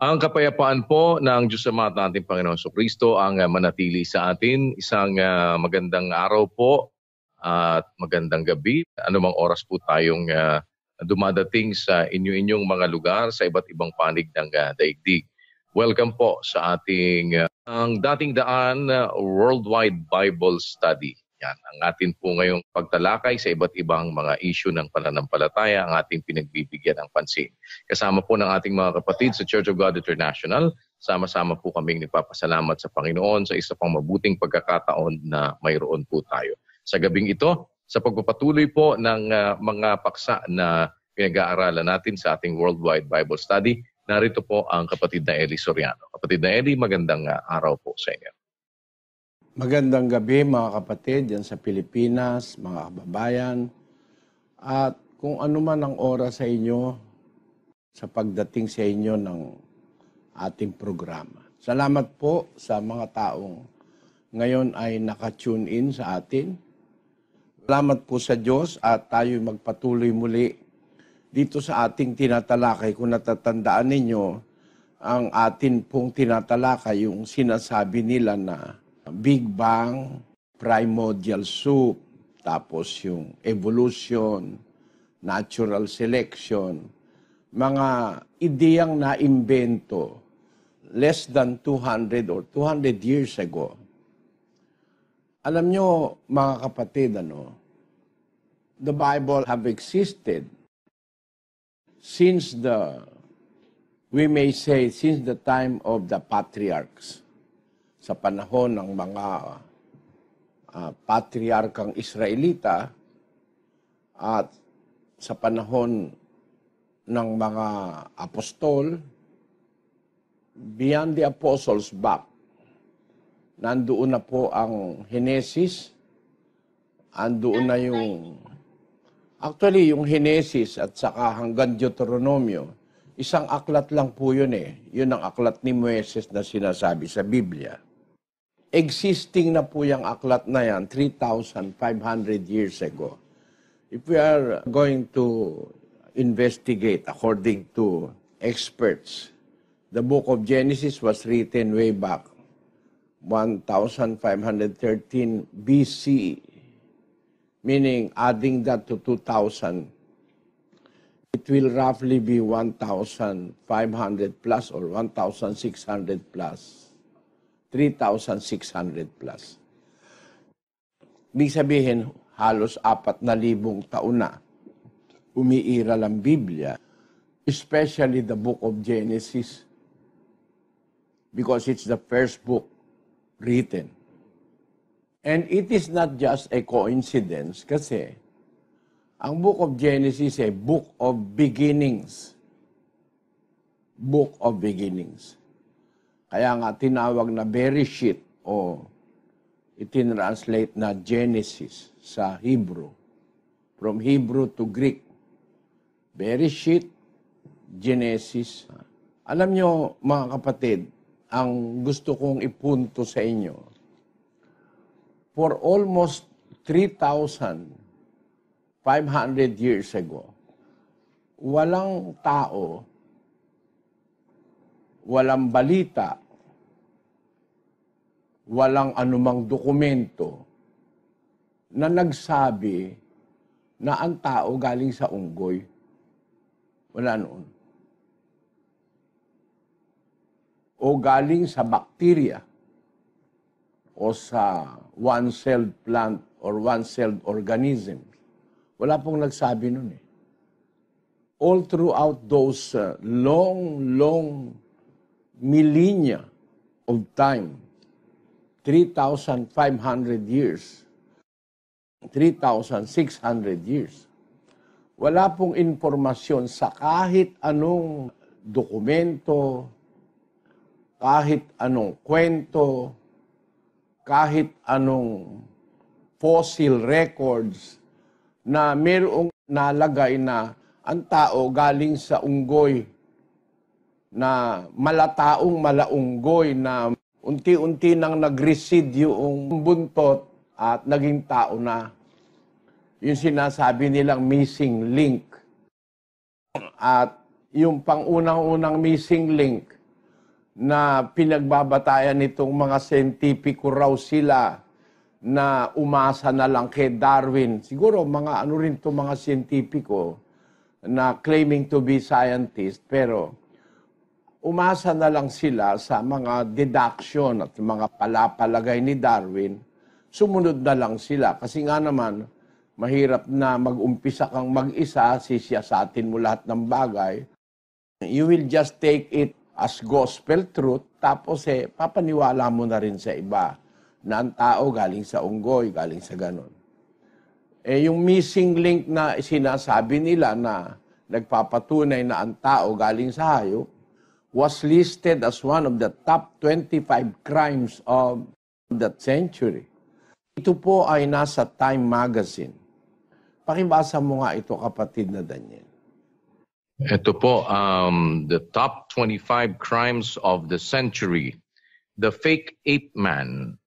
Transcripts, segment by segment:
Ang kapayapaan po ng Diyos Ama at ating Panginoon So Kristo ang ah, manatili sa atin. Isang uh, magandang araw po at magandang gabi. Anumang oras po tayong uh, dumadating sa inyo-inyong mga lugar sa iba't ibang panig ng uh, daigdig. Welcome po sa ating uh, ang dating daan uh, Worldwide Bible Study. Yan ang atin po ngayong pagtalakay sa iba't ibang mga issue ng pananampalataya ang ating pinagbibigyan ng pansin. Kasama po ng ating mga kapatid sa Church of God International, sama-sama po kaming nagpapasalamat sa Panginoon sa isa pang mabuting pagkakataon na mayroon po tayo. Sa gabing ito, sa pagpapatuloy po ng uh, mga paksa na pinag-aaralan natin sa ating Worldwide Bible Study, narito po ang kapatid na Eli Soriano. Kapatid na Eli, magandang uh, araw po sa inyo. Magandang gabi mga kapatid diyan sa Pilipinas, mga kababayan. At kung ano man ang oras sa inyo sa pagdating sa inyo ng ating programa. Salamat po sa mga taong ngayon ay nakatune in sa atin. Salamat po sa Diyos at tayo magpatuloy muli dito sa ating tinatalakay. Kung natatandaan ninyo, ang atin pong tinatalakay yung sinasabi nila na Big Bang, primordial soup, tapos yung evolution, natural selection, mga ideyang naimbento less than 200 or 200 years ago. Alam nyo, mga kapatid, ano, the Bible have existed since the, we may say, since the time of the patriarchs sa panahon ng mga uh, patriarkang Israelita at sa panahon ng mga apostol, beyond the apostles back, nandoon na po ang Henesis, andoon na yung, actually yung Henesis at saka hanggang Deuteronomio, isang aklat lang po yun eh. Yun ang aklat ni Moses na sinasabi sa Biblia existing na po yung aklat na yan 3,500 years ago. If we are going to investigate according to experts, the book of Genesis was written way back 1513 BC, meaning adding that to 2000, it will roughly be 1,500 plus or 1,600 plus. 3,600 plus. Ibig sabihin, halos apat na libong taon na umiiral ang Biblia, especially the book of Genesis, because it's the first book written. And it is not just a coincidence kasi ang book of Genesis ay book of beginnings. Book of beginnings. Kaya nga tinawag na Bereshit o itinranslate na Genesis sa Hebrew. From Hebrew to Greek. Bereshit, Genesis. Alam nyo, mga kapatid, ang gusto kong ipunto sa inyo, for almost 3,500 years ago, walang tao walang balita, walang anumang dokumento na nagsabi na ang tao galing sa unggoy. Wala noon. O galing sa bakterya o sa one-celled plant or one-celled organism. Wala pong nagsabi noon eh. All throughout those uh, long, long millennia of time, 3,500 years, 3,600 years. Wala pong impormasyon sa kahit anong dokumento, kahit anong kwento, kahit anong fossil records na mayroong nalagay na ang tao galing sa unggoy na malataong malaunggoy na unti-unti nang nag-recede yung buntot at naging tao na yung sinasabi nilang missing link. At yung pangunang-unang missing link na pinagbabatayan nitong mga sentipiko raw sila na umasa na lang kay Darwin. Siguro mga ano rin to mga sentipiko na claiming to be scientist pero umasa na lang sila sa mga deduction at mga palapalagay ni Darwin, sumunod na lang sila. Kasi nga naman, mahirap na mag-umpisa kang mag-isa, sisyasatin mo lahat ng bagay. You will just take it as gospel truth, tapos eh, papaniwala mo na rin sa iba na ang tao galing sa unggoy, galing sa ganon. Eh, yung missing link na sinasabi nila na nagpapatunay na ang tao galing sa hayop, was listed as one of the top 25 crimes of that century. Ito po ay nasa Time Magazine. Pakibasa mo nga ito kapatid na Daniel. Ito po, um, the top 25 crimes of the century. The fake ape man.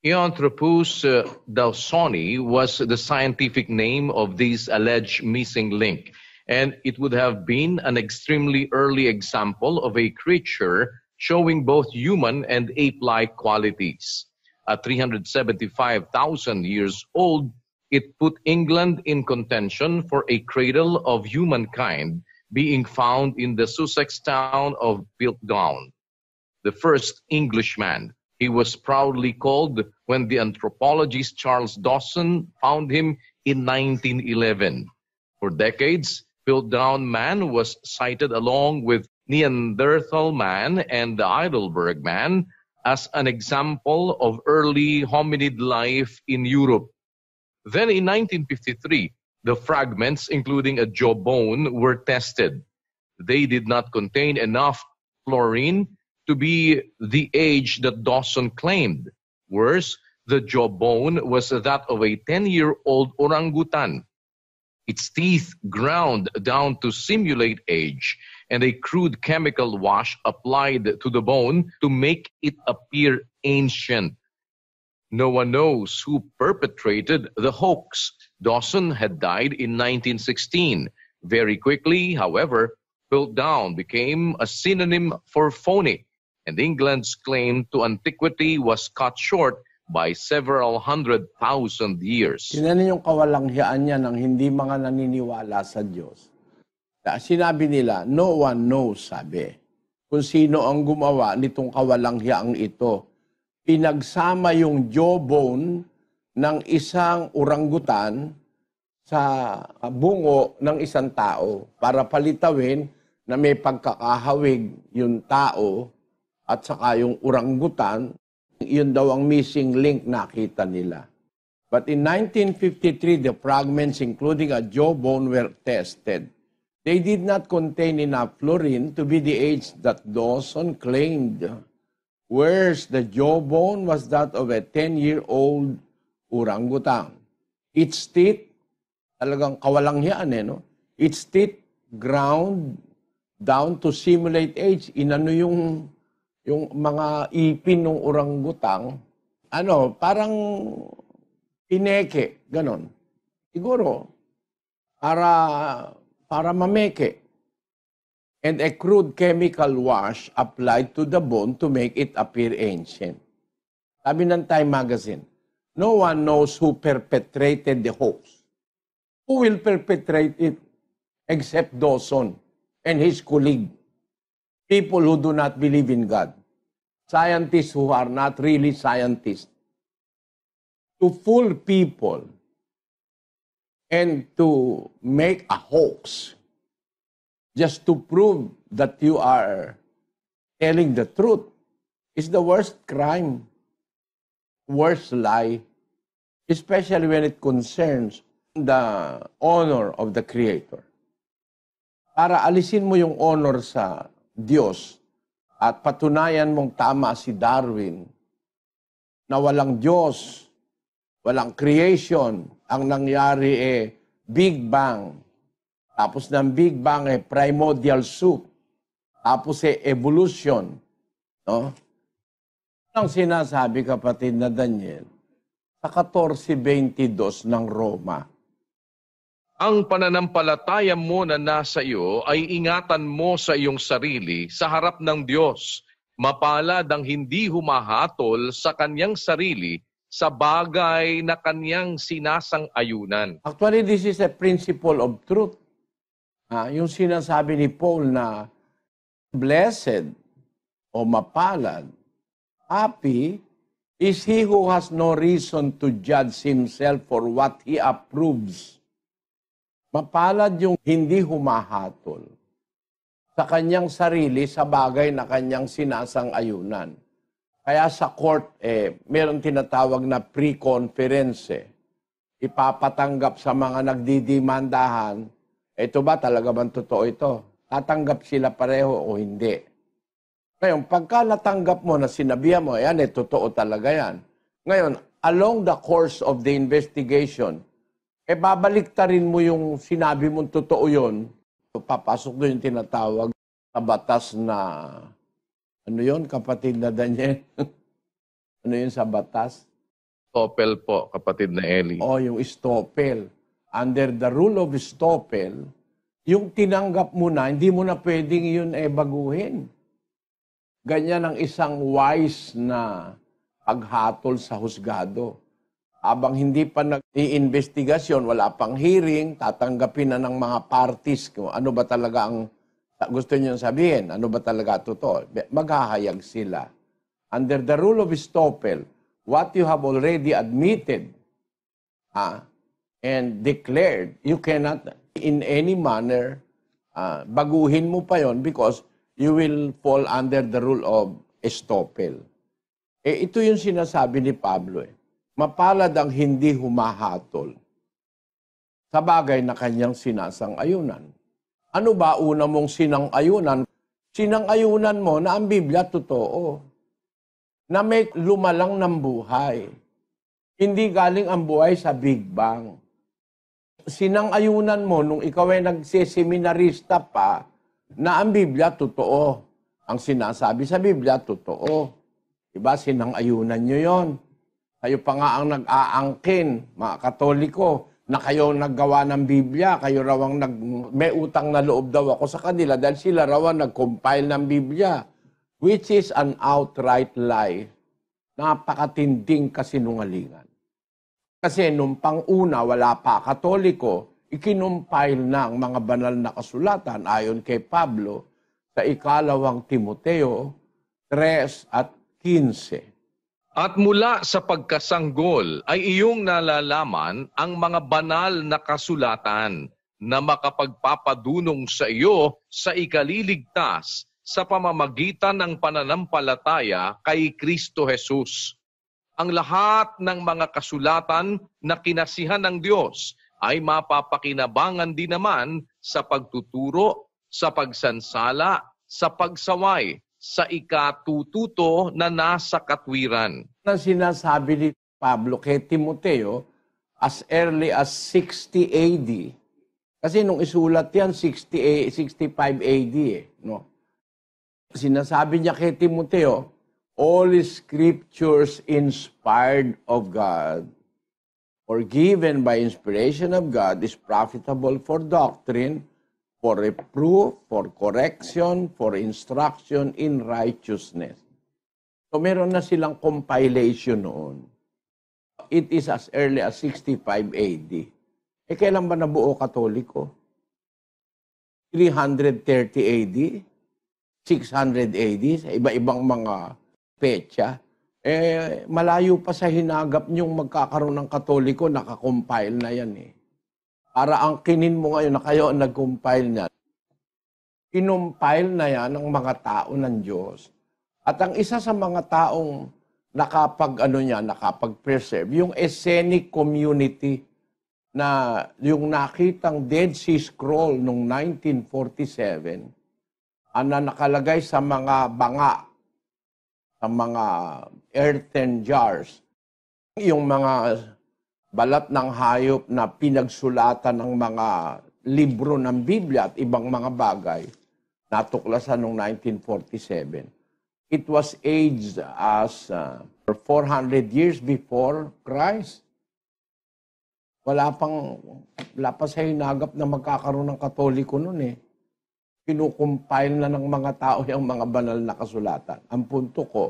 Iontropus uh, dawsoni was the scientific name of this alleged missing link. and it would have been an extremely early example of a creature showing both human and ape like qualities. At 375,000 years old, it put England in contention for a cradle of humankind being found in the Sussex town of Piltdown. The first Englishman, he was proudly called when the anthropologist Charles Dawson found him in 1911. For decades, built down man was cited along with Neanderthal man and the Heidelberg man as an example of early hominid life in Europe. Then in 1953, the fragments, including a jawbone, were tested. They did not contain enough fluorine to be the age that Dawson claimed. Worse, the jawbone was that of a 10 year old orangutan its teeth ground down to simulate age, and a crude chemical wash applied to the bone to make it appear ancient. No one knows who perpetrated the hoax. Dawson had died in 1916. Very quickly, however, down became a synonym for phony, and England's claim to antiquity was cut short by several hundred thousand years. Tinan yung kawalanghiyaan niya ng hindi mga naniniwala sa Diyos. Sinabi nila, no one knows, sabi. Kung sino ang gumawa nitong kawalanghiyang ito. Pinagsama yung jawbone ng isang orangutan sa bungo ng isang tao para palitawin na may pagkakahawig yung tao at saka yung orangutan yun daw ang missing link nakita nila. But in 1953, the fragments including a jawbone were tested. They did not contain enough fluorine to be the age that Dawson claimed. Whereas the jawbone was that of a 10-year-old orangutan. Its teeth, talagang kawalang yan eh, no? Its teeth ground down to simulate age. Inano yung yung mga ipin ng oranggutang, ano, parang ineke, ganon. Siguro, para, para mameke. And a crude chemical wash applied to the bone to make it appear ancient. Sabi ng Time Magazine, no one knows who perpetrated the hoax. Who will perpetrate it except Dawson and his colleague? people who do not believe in God, scientists who are not really scientists, to fool people and to make a hoax just to prove that you are telling the truth is the worst crime, worst lie, especially when it concerns the honor of the Creator. Para alisin mo yung honor sa Diyos at patunayan mong tama si Darwin na walang Diyos, walang creation, ang nangyari eh Big Bang. Tapos ng Big Bang eh primordial soup. Tapos eh evolution. No? Ang sinasabi kapatid na Daniel, sa 1422 ng Roma, ang pananampalataya mo na nasa iyo ay ingatan mo sa iyong sarili sa harap ng Diyos, mapalad ang hindi humahatol sa kanyang sarili sa bagay na kanyang sinasang-ayunan. Actually, this is a principle of truth. Ah, yung sinasabi ni Paul na blessed o mapalad, happy is he who has no reason to judge himself for what he approves Mapalad yung hindi humahatol sa kanyang sarili sa bagay na kanyang sinasang-ayunan. Kaya sa court, eh, meron tinatawag na pre-conference. Eh. Ipapatanggap sa mga nagdidimandahan, ito ba talaga bang totoo ito? Tatanggap sila pareho o hindi? Ngayon, pagka natanggap mo na sinabihan mo, yan eh, totoo talaga yan. Ngayon, along the course of the investigation, eh babaliktarin mo yung sinabi mong totoo yon papasok doon yung tinatawag na batas na, ano yon kapatid na Daniel? ano yun sa batas? Stoppel po, kapatid na Eli. Oh, yung Stoppel. Under the rule of Stoppel, yung tinanggap mo na, hindi mo na pwedeng yun eh baguhin. Ganyan ang isang wise na paghatol sa husgado Abang hindi pa nag-iimbestigasyon, wala pang hearing, tatanggapin na ng mga parties kung ano ba talaga ang gusto niyo sabihin, ano ba talaga totoo. Maghahayag sila. Under the rule of Stoppel, what you have already admitted ah, and declared, you cannot in any manner ah, baguhin mo pa yon because you will fall under the rule of Stoppel. Eh, ito yung sinasabi ni Pablo eh. Mapalad ang hindi humahatol sa bagay na kanyang sinasang-ayunan. Ano ba una mong sinang-ayunan? Sinang-ayunan mo na ang Biblia totoo, na may lumalang ng buhay. Hindi galing ang buhay sa Big Bang. Sinang-ayunan mo nung ikaw ay nagsiseminarista pa na ang Biblia totoo. Ang sinasabi sa Biblia totoo. Diba? Sinang-ayunan nyo yon. Kayo pa nga ang nag-aangkin, mga Katoliko, na kayo naggawa ng Biblia, kayo raw ang nag, may utang na loob daw ako sa kanila dahil sila raw ang nag-compile ng Biblia, which is an outright lie. Napakatinding kasinungalingan. Kasi nung panguna, wala pa katoliko, ikinumpile na ang mga banal na kasulatan ayon kay Pablo sa ikalawang Timoteo 3 at 15. At mula sa pagkasanggol ay iyong nalalaman ang mga banal na kasulatan na makapagpapadunong sa iyo sa ikaliligtas sa pamamagitan ng pananampalataya kay Kristo Jesus. Ang lahat ng mga kasulatan na kinasihan ng Diyos ay mapapakinabangan din naman sa pagtuturo, sa pagsansala, sa pagsaway, sa ikatututo na nasa katwiran. Na sinasabi ni Pablo kay Timoteo as early as 60 AD. Kasi nung isulat yan, 60 65 AD eh. No? Sinasabi niya kay Timoteo, All scriptures inspired of God or given by inspiration of God is profitable for doctrine, for reproof, for correction, for instruction in righteousness. So meron na silang compilation noon. It is as early as 65 AD. Eh kailan ba nabuo katoliko? 330 AD? 600 AD? Sa iba-ibang mga pecha? Eh, malayo pa sa hinagap niyong magkakaroon ng katoliko, nakakompile na yan eh para angkinin mo ngayon na kayo ang nag-compile niyan. Kinumpile na yan ng mga tao ng Diyos. At ang isa sa mga taong nakapag ano niya, nakapag-preserve, yung Essenic community na yung nakitang Dead Sea Scroll noong 1947 ana nakalagay sa mga banga, sa mga earthen jars, yung mga balat ng hayop na pinagsulatan ng mga libro ng Biblia at ibang mga bagay, natuklasan noong 1947. It was aged as uh, 400 years before Christ. Wala pang, wala pa sa hinagap na magkakaroon ng katoliko noon eh. Kinukumpile na ng mga tao yung mga banal na kasulatan. Ang punto ko,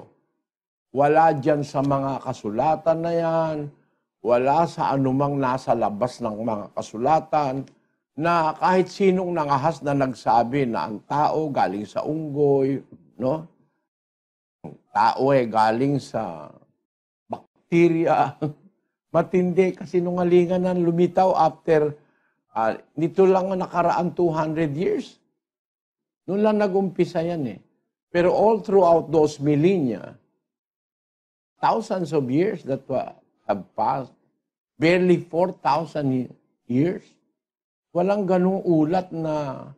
wala dyan sa mga kasulatan na yan, wala sa anumang nasa labas ng mga kasulatan na kahit sinong nangahas na nagsabi na ang tao galing sa unggoy, no? Ang tao ay galing sa bakterya. Matindi kasi nungalingan ng lumitaw after uh, nito lang nakaraan 200 years. Noon lang nagumpisa yan eh. Pero all throughout those millennia, thousands of years, that have passed barely 4,000 years. Walang ganung ulat na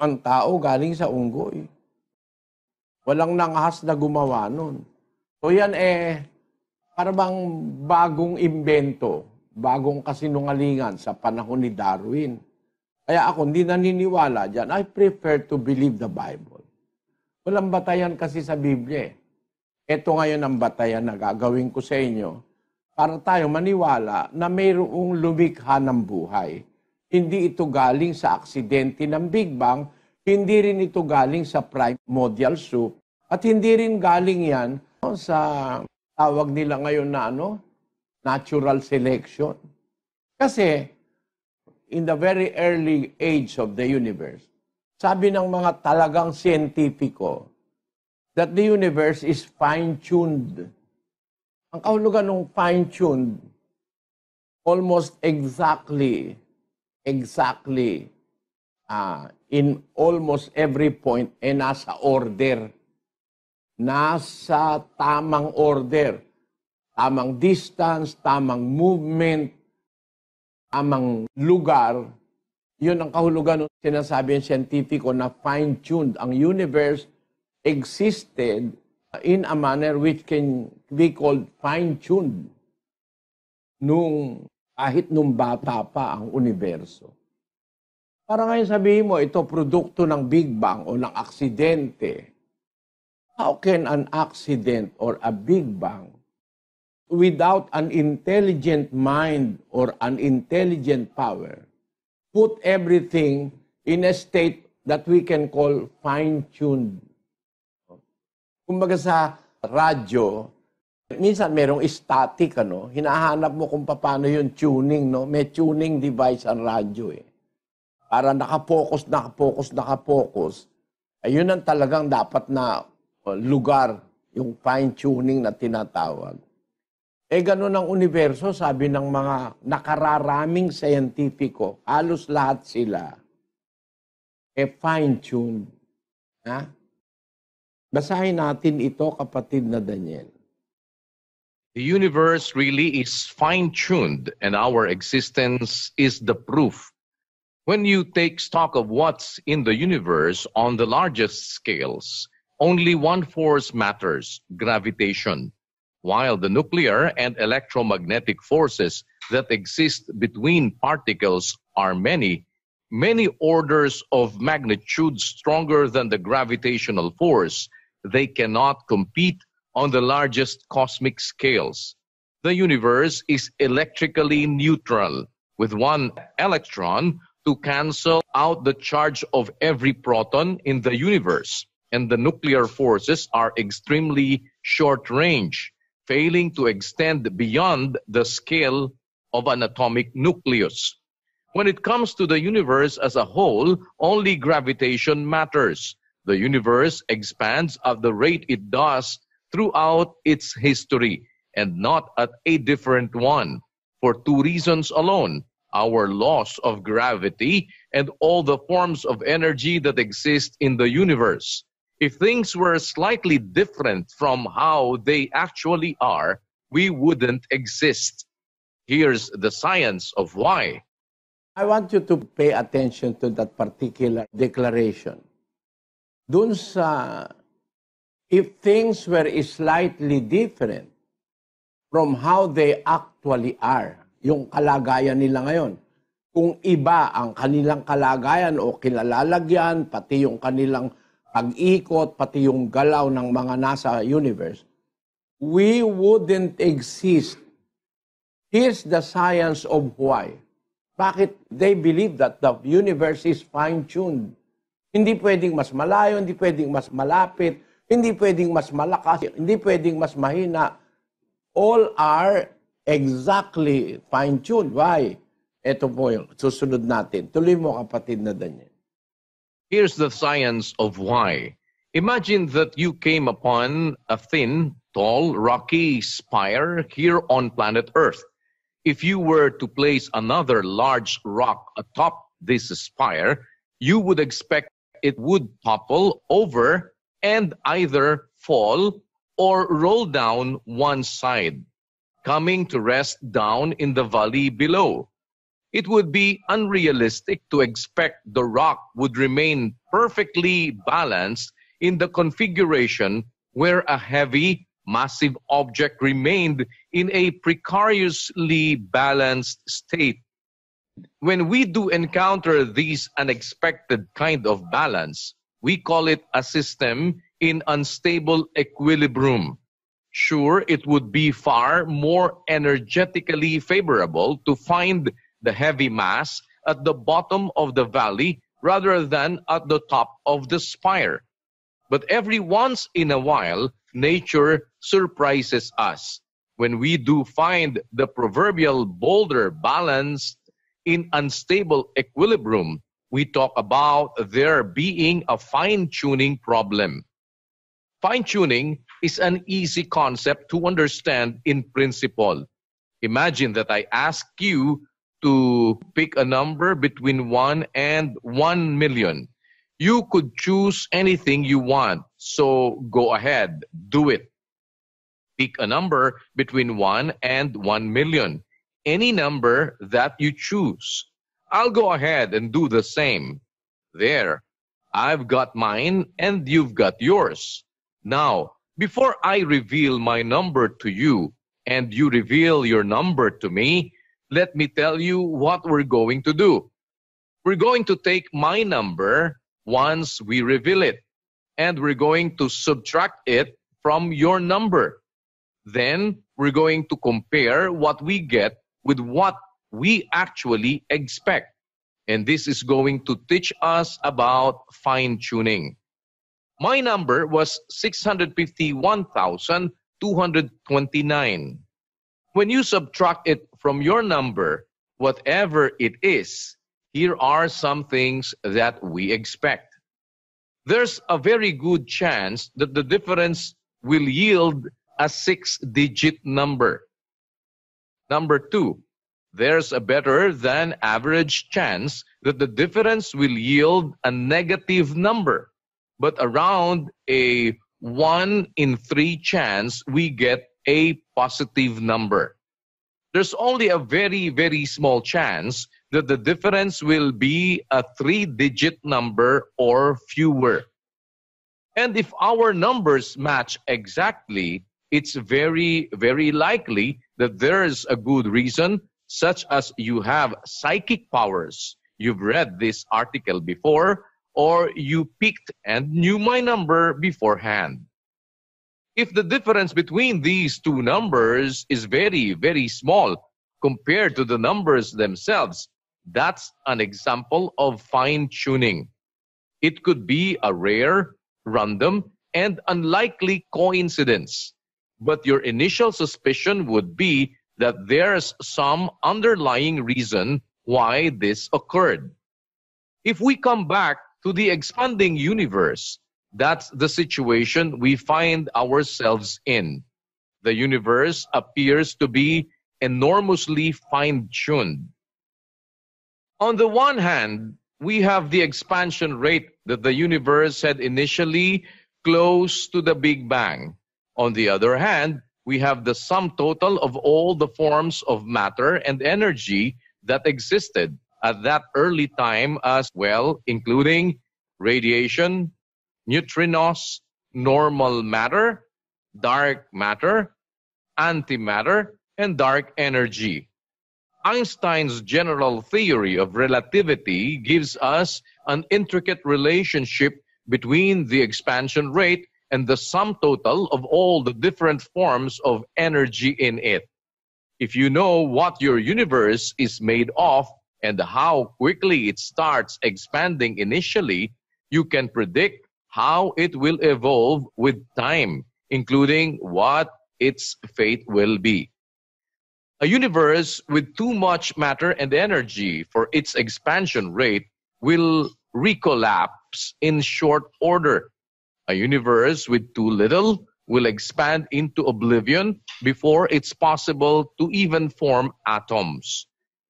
ang tao galing sa unggoy. Walang nangahas na gumawa nun. So yan eh, parang bagong imbento, bagong kasinungalingan sa panahon ni Darwin. Kaya ako hindi naniniwala dyan. I prefer to believe the Bible. Walang batayan kasi sa Biblia. Ito eh. ngayon ang batayan na gagawin ko sa inyo para tayo maniwala na mayroong lumikha ng buhay. Hindi ito galing sa aksidente ng Big Bang, hindi rin ito galing sa primordial soup, at hindi rin galing yan no, sa tawag nila ngayon na ano, natural selection. Kasi in the very early age of the universe, sabi ng mga talagang siyentipiko that the universe is fine-tuned ang kahulugan ng fine-tuned, almost exactly, exactly, uh, in almost every point, eh nasa order. Nasa tamang order. Tamang distance, tamang movement, tamang lugar. Yun ang kahulugan ng sinasabi ng siyentipiko na fine-tuned. Ang universe existed in a manner which can be called fine-tuned nung kahit nung bata pa ang universo. Para ngayon sabihin mo, ito produkto ng Big Bang o ng aksidente. How can an accident or a Big Bang without an intelligent mind or an intelligent power put everything in a state that we can call fine-tuned Kumbaga sa radyo, minsan merong static, ano? Hinahanap mo kung paano yung tuning, no? May tuning device ang radyo, eh. Para nakapokus, nakapokus, nakapokus. Ayun ang talagang dapat na uh, lugar, yung fine-tuning na tinatawag. Eh, ganun ang universo, sabi ng mga nakararaming scientifico. Halos lahat sila, eh, fine tune Ha? Basahin natin ito, kapatid na Daniel. The universe really is fine-tuned and our existence is the proof. When you take stock of what's in the universe on the largest scales, only one force matters, gravitation, while the nuclear and electromagnetic forces that exist between particles are many, many orders of magnitude stronger than the gravitational force – they cannot compete on the largest cosmic scales. The universe is electrically neutral, with one electron to cancel out the charge of every proton in the universe. And the nuclear forces are extremely short range, failing to extend beyond the scale of an atomic nucleus. When it comes to the universe as a whole, only gravitation matters the universe expands at the rate it does throughout its history and not at a different one for two reasons alone our laws of gravity and all the forms of energy that exist in the universe. If things were slightly different from how they actually are, we wouldn't exist. Here's the science of why. I want you to pay attention to that particular declaration. dun sa if things were slightly different from how they actually are, yung kalagayan nila ngayon. Kung iba ang kanilang kalagayan o kinalalagyan, pati yung kanilang pag-ikot, pati yung galaw ng mga nasa universe, we wouldn't exist. Here's the science of why. Bakit they believe that the universe is fine-tuned hindi pwedeng mas malayo, hindi pwedeng mas malapit, hindi pwedeng mas malakas, hindi pwedeng mas mahina. All are exactly fine-tuned. Why? Ito po yung susunod natin. Tuloy mo kapatid na Daniel. Here's the science of why. Imagine that you came upon a thin, tall, rocky spire here on planet Earth. If you were to place another large rock atop this spire, you would expect it would topple over and either fall or roll down one side, coming to rest down in the valley below. It would be unrealistic to expect the rock would remain perfectly balanced in the configuration where a heavy, massive object remained in a precariously balanced state when we do encounter these unexpected kind of balance, we call it a system in unstable equilibrium. Sure, it would be far more energetically favorable to find the heavy mass at the bottom of the valley rather than at the top of the spire. But every once in a while, nature surprises us. When we do find the proverbial boulder balanced in unstable equilibrium, we talk about there being a fine tuning problem. Fine tuning is an easy concept to understand in principle. Imagine that I ask you to pick a number between 1 and 1 million. You could choose anything you want, so go ahead, do it. Pick a number between 1 and 1 million any number that you choose. I'll go ahead and do the same. There, I've got mine and you've got yours. Now, before I reveal my number to you and you reveal your number to me, let me tell you what we're going to do. We're going to take my number once we reveal it, and we're going to subtract it from your number. Then we're going to compare what we get with what we actually expect. And this is going to teach us about fine tuning. My number was 651,229. When you subtract it from your number, whatever it is, here are some things that we expect. There's a very good chance that the difference will yield a six digit number. Number two, there's a better than average chance that the difference will yield a negative number, but around a one in three chance we get a positive number. There's only a very, very small chance that the difference will be a three digit number or fewer. And if our numbers match exactly, it's very, very likely that there is a good reason, such as you have psychic powers. You've read this article before, or you picked and knew my number beforehand. If the difference between these two numbers is very, very small compared to the numbers themselves, that's an example of fine tuning. It could be a rare, random, and unlikely coincidence but your initial suspicion would be that there's some underlying reason why this occurred. If we come back to the expanding universe, that's the situation we find ourselves in. The universe appears to be enormously fine tuned. On the one hand, we have the expansion rate that the universe had initially close to the Big Bang. On the other hand, we have the sum total of all the forms of matter and energy that existed at that early time as well, including radiation, neutrinos, normal matter, dark matter, antimatter, and dark energy. Einstein's general theory of relativity gives us an intricate relationship between the expansion rate and the sum total of all the different forms of energy in it. If you know what your universe is made of and how quickly it starts expanding initially, you can predict how it will evolve with time, including what its fate will be. A universe with too much matter and energy for its expansion rate will recollapse in short order A universe with too little will expand into oblivion before it's possible to even form atoms.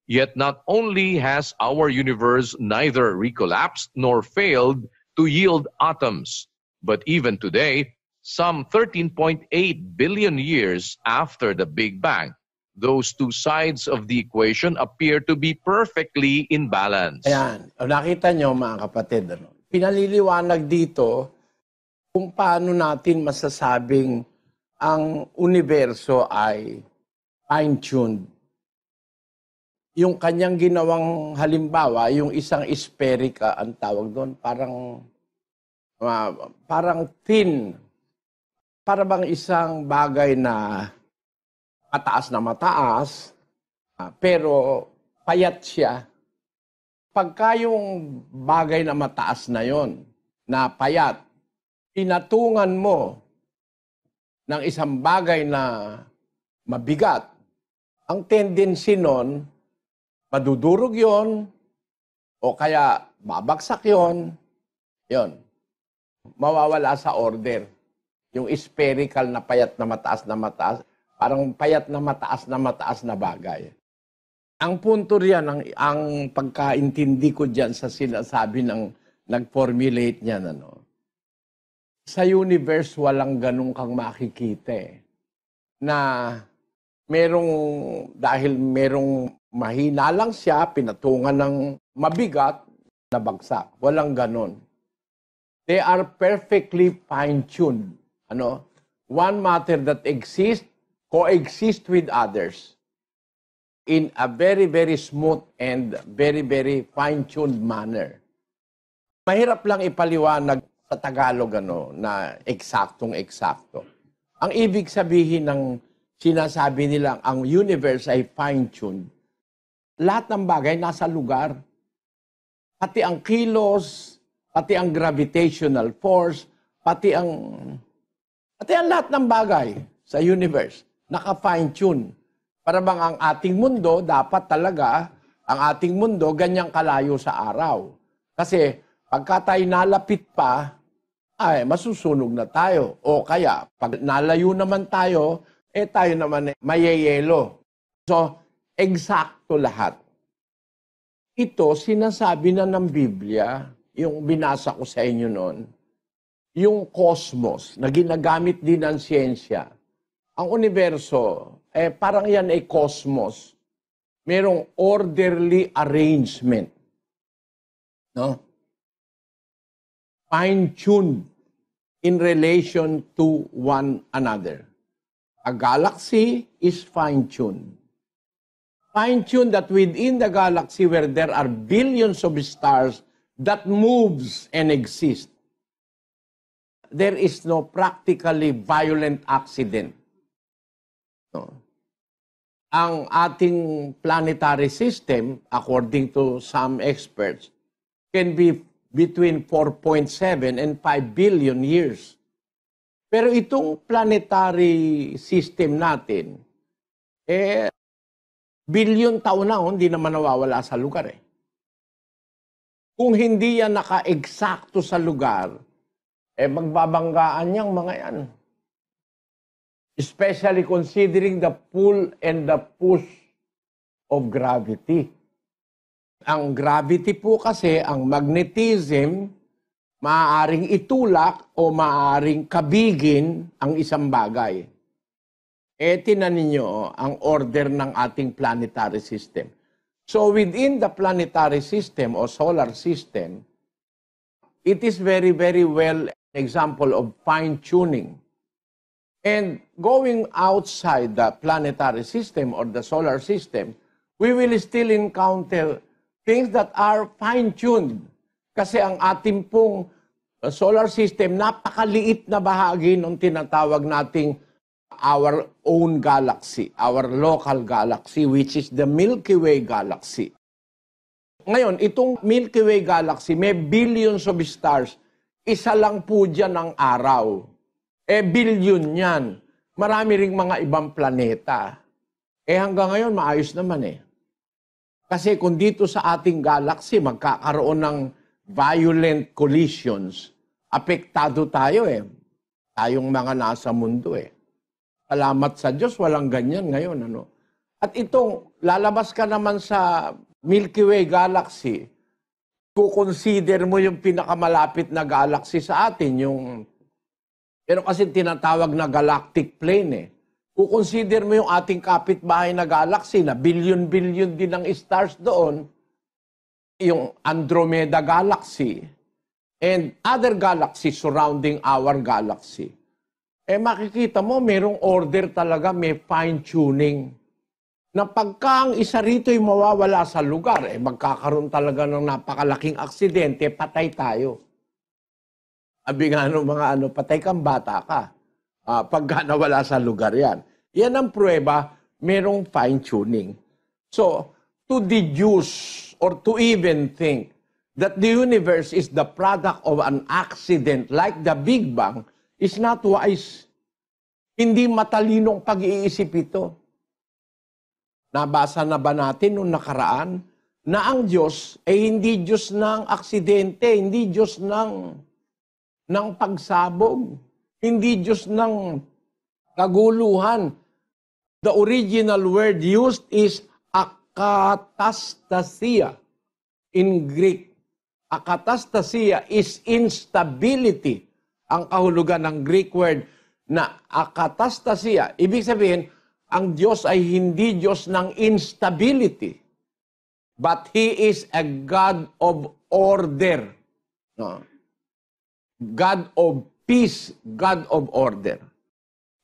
Yet not only has our universe neither recollapsed nor failed to yield atoms, but even today, some 13.8 billion years after the Big Bang, those two sides of the equation appear to be perfectly in balance. Ayan. Nakita nyo mga kapatid, ano? pinaliliwanag dito kung paano natin masasabing ang universo ay fine-tuned. Yung kanyang ginawang halimbawa, yung isang spherica ang tawag doon, parang uh, parang thin. Para bang isang bagay na mataas na mataas, uh, pero payat siya. Pagka yung bagay na mataas na yon, na payat, inatungan mo ng isang bagay na mabigat, ang tendency nun, madudurog yon o kaya babagsak yon yon mawawala sa order. Yung spherical na payat na mataas na mataas, parang payat na mataas na mataas na bagay. Ang punto riyan, ang, ang pagkaintindi ko diyan sa sinasabi ng nagformulate niya niyan, ano, sa universe walang ganun kang makikita eh. Na merong, dahil merong mahina lang siya, pinatungan ng mabigat, na nabagsak. Walang ganun. They are perfectly fine-tuned. Ano? One matter that exists, coexist with others in a very, very smooth and very, very fine-tuned manner. Mahirap lang ipaliwanag Tagalog ano, na eksaktong-eksakto. Ang ibig sabihin ng sinasabi nila ang universe ay fine-tuned, lahat ng bagay nasa lugar. Pati ang kilos, pati ang gravitational force, pati ang pati ang lahat ng bagay sa universe naka-fine-tune. Para bang ang ating mundo, dapat talaga ang ating mundo ganyang kalayo sa araw. Kasi pagka tayo nalapit pa ay masusunog na tayo. O kaya, pag nalayo naman tayo, eh tayo naman eh, mayeyelo. So, eksakto lahat. Ito, sinasabi na ng Biblia, yung binasa ko sa inyo noon, yung cosmos na ginagamit din ng siyensya. Ang universo, eh, parang yan ay cosmos. Merong orderly arrangement. No? Fine-tuned in relation to one another. A galaxy is fine-tuned. Fine-tuned that within the galaxy where there are billions of stars that moves and exists, there is no practically violent accident. No. Ang ating planetary system, according to some experts, can be between 4.7 and 5 billion years. Pero itong planetary system natin, eh, bilyon taon na, oh, hindi naman nawawala sa lugar eh. Kung hindi yan naka-eksakto sa lugar, eh magbabanggaan niyang mga yan. Especially considering the pull and the push of gravity. Ang gravity po kasi, ang magnetism, maaaring itulak o maaaring kabigin ang isang bagay. E tinan ninyo oh, ang order ng ating planetary system. So within the planetary system or solar system, it is very, very well example of fine-tuning. And going outside the planetary system or the solar system, we will still encounter things that are fine-tuned. Kasi ang ating pong uh, solar system, napakaliit na bahagi ng tinatawag nating our own galaxy, our local galaxy, which is the Milky Way galaxy. Ngayon, itong Milky Way galaxy, may billions of stars. Isa lang po dyan ang araw. Eh, billion yan. Marami ring mga ibang planeta. Eh, hanggang ngayon, maayos naman eh. Kasi kung dito sa ating galaxy magkakaroon ng violent collisions, apektado tayo eh. Tayong mga nasa mundo eh. Salamat sa Diyos, walang ganyan ngayon. Ano? At itong, lalabas ka naman sa Milky Way galaxy, kukonsider mo yung pinakamalapit na galaxy sa atin, yung, pero kasi tinatawag na galactic plane eh. Kukonsider mo yung ating kapitbahay na galaxy na billion-billion din ng stars doon, yung Andromeda Galaxy and other galaxies surrounding our galaxy. Eh makikita mo, merong order talaga, may fine-tuning. Na pagka ang isa rito'y mawawala sa lugar, eh magkakaroon talaga ng napakalaking aksidente, patay tayo. Abi nga ano, mga ano, patay kang bata ka uh, pagka nawala sa lugar yan. Yan ang prueba, merong fine-tuning. So, to deduce or to even think that the universe is the product of an accident like the Big Bang is not wise. Hindi matalinong pag-iisip ito. Nabasa na ba natin noong nakaraan na ang Diyos ay hindi Diyos ng aksidente, hindi Diyos ng, ng pagsabog. Hindi Diyos ng kaguluhan. The original word used is akatastasia in Greek. Akatastasia is instability. Ang kahulugan ng Greek word na akatastasia. Ibig sabihin, ang Diyos ay hindi Diyos ng instability. But He is a God of order. God of peace, God of order.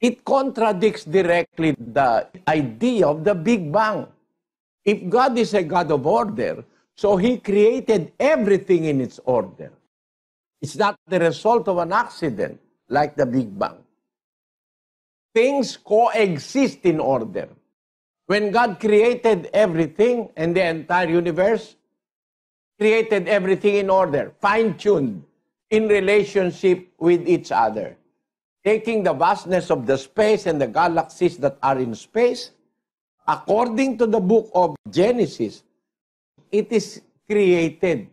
It contradicts directly the idea of the Big Bang. If God is a God of order, so He created everything in its order. It's not the result of an accident like the Big Bang. Things coexist in order. When God created everything and the entire universe, created everything in order, fine tuned in relationship with each other, taking the vastness of the space and the galaxies that are in space, according to the book of Genesis, it is created.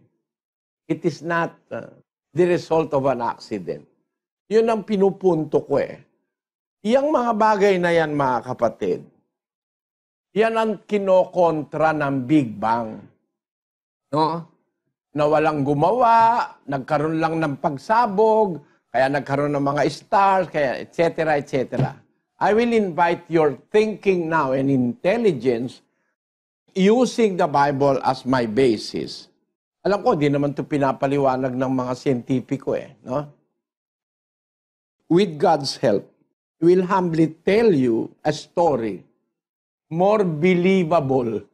It is not uh, the result of an accident. Yun ang pinupunto ko eh. Yang mga bagay na yan, mga kapatid, yan ang kinokontra ng Big Bang. No? na walang gumawa, nagkaroon lang ng pagsabog, kaya nagkaroon ng mga stars, kaya etc. etc. I will invite your thinking now and intelligence using the Bible as my basis. Alam ko, di naman ito pinapaliwanag ng mga siyentipiko eh. No? With God's help, will humbly tell you a story more believable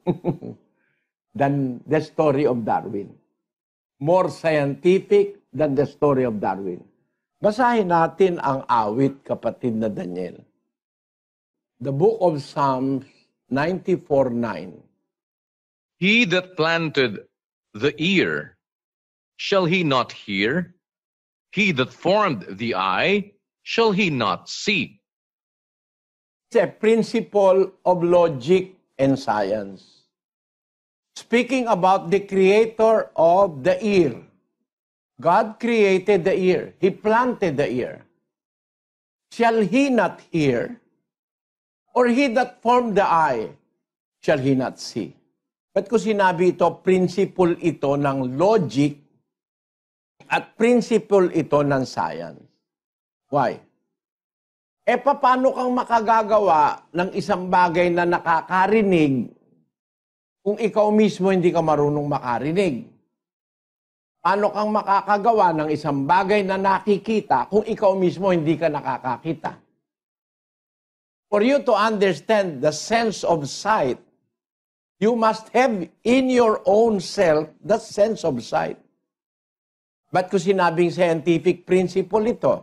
than the story of Darwin more scientific than the story of Darwin. Basahin natin ang awit, kapatid na Daniel. The book of Psalms 94.9 He that planted the ear, shall he not hear? He that formed the eye, shall he not see? It's a principle of logic and science Speaking about the creator of the ear. God created the ear. He planted the ear. Shall he not hear? Or he that formed the eye, shall he not see? Ba't ko sinabi ito, principle ito ng logic at principle ito ng science. Why? E paano kang makagagawa ng isang bagay na nakakarinig kung ikaw mismo hindi ka marunong makarinig? Paano kang makakagawa ng isang bagay na nakikita kung ikaw mismo hindi ka nakakakita? For you to understand the sense of sight, you must have in your own self the sense of sight. Ba't ko sinabing scientific principle ito?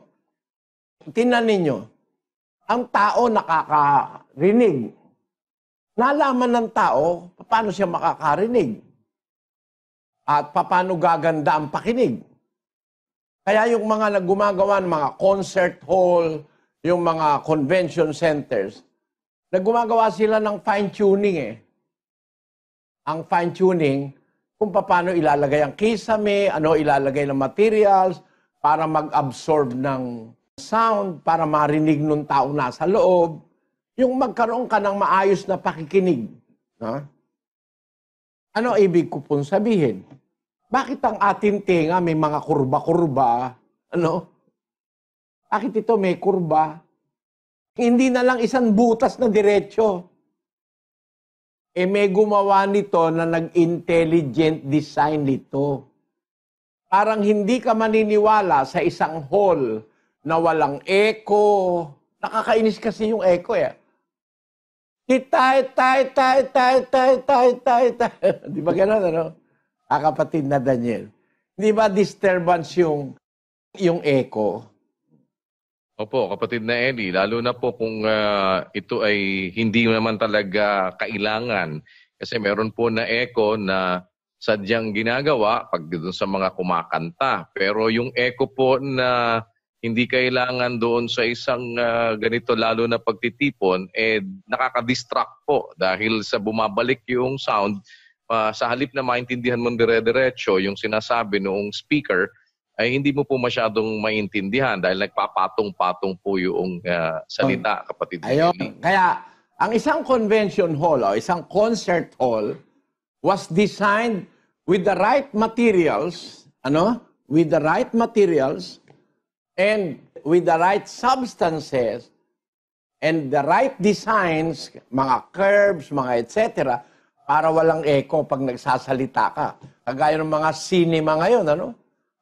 Tinan ninyo, ang tao nakakarinig, nalaman ng tao paano siya makakarinig at paano gaganda ang pakinig. Kaya yung mga naggumagawa ng mga concert hall, yung mga convention centers, naggumagawa sila ng fine-tuning eh. Ang fine-tuning, kung paano ilalagay ang kisame, ano ilalagay ng materials, para mag-absorb ng sound, para marinig nung tao nasa loob yung magkaroon ka ng maayos na pakikinig. No? Ano ibig ko pong sabihin? Bakit ang ating tenga may mga kurba-kurba? Ano? Bakit ito may kurba? Hindi na lang isang butas na diretsyo. E may gumawa nito na nag-intelligent design nito. Parang hindi ka maniniwala sa isang hall na walang echo. Nakakainis kasi yung echo eh. Itay, tay, tay, tay, tay, tay, tay, tay. Di ba gano'n, ano? Ah, kapatid na Daniel. Di ba disturbance yung, yung echo? Opo, kapatid na Eli, lalo na po kung uh, ito ay hindi naman talaga kailangan. Kasi meron po na echo na sadyang ginagawa pag sa mga kumakanta. Pero yung echo po na hindi kailangan doon sa isang uh, ganito lalo na pagtitipon eh nakaka-distract po dahil sa bumabalik yung sound uh, sa halip na maintindihan mo dire-diretso yung sinasabi noong speaker ay hindi mo po masyadong maintindihan dahil nagpapatong-patong po yung uh, salita oh, kapatid. Ayun. Kaya ang isang convention hall o isang concert hall was designed with the right materials, ano? With the right materials and with the right substances and the right designs, mga curves, mga etc., para walang echo pag nagsasalita ka. Kagaya ng mga cinema ngayon, ano?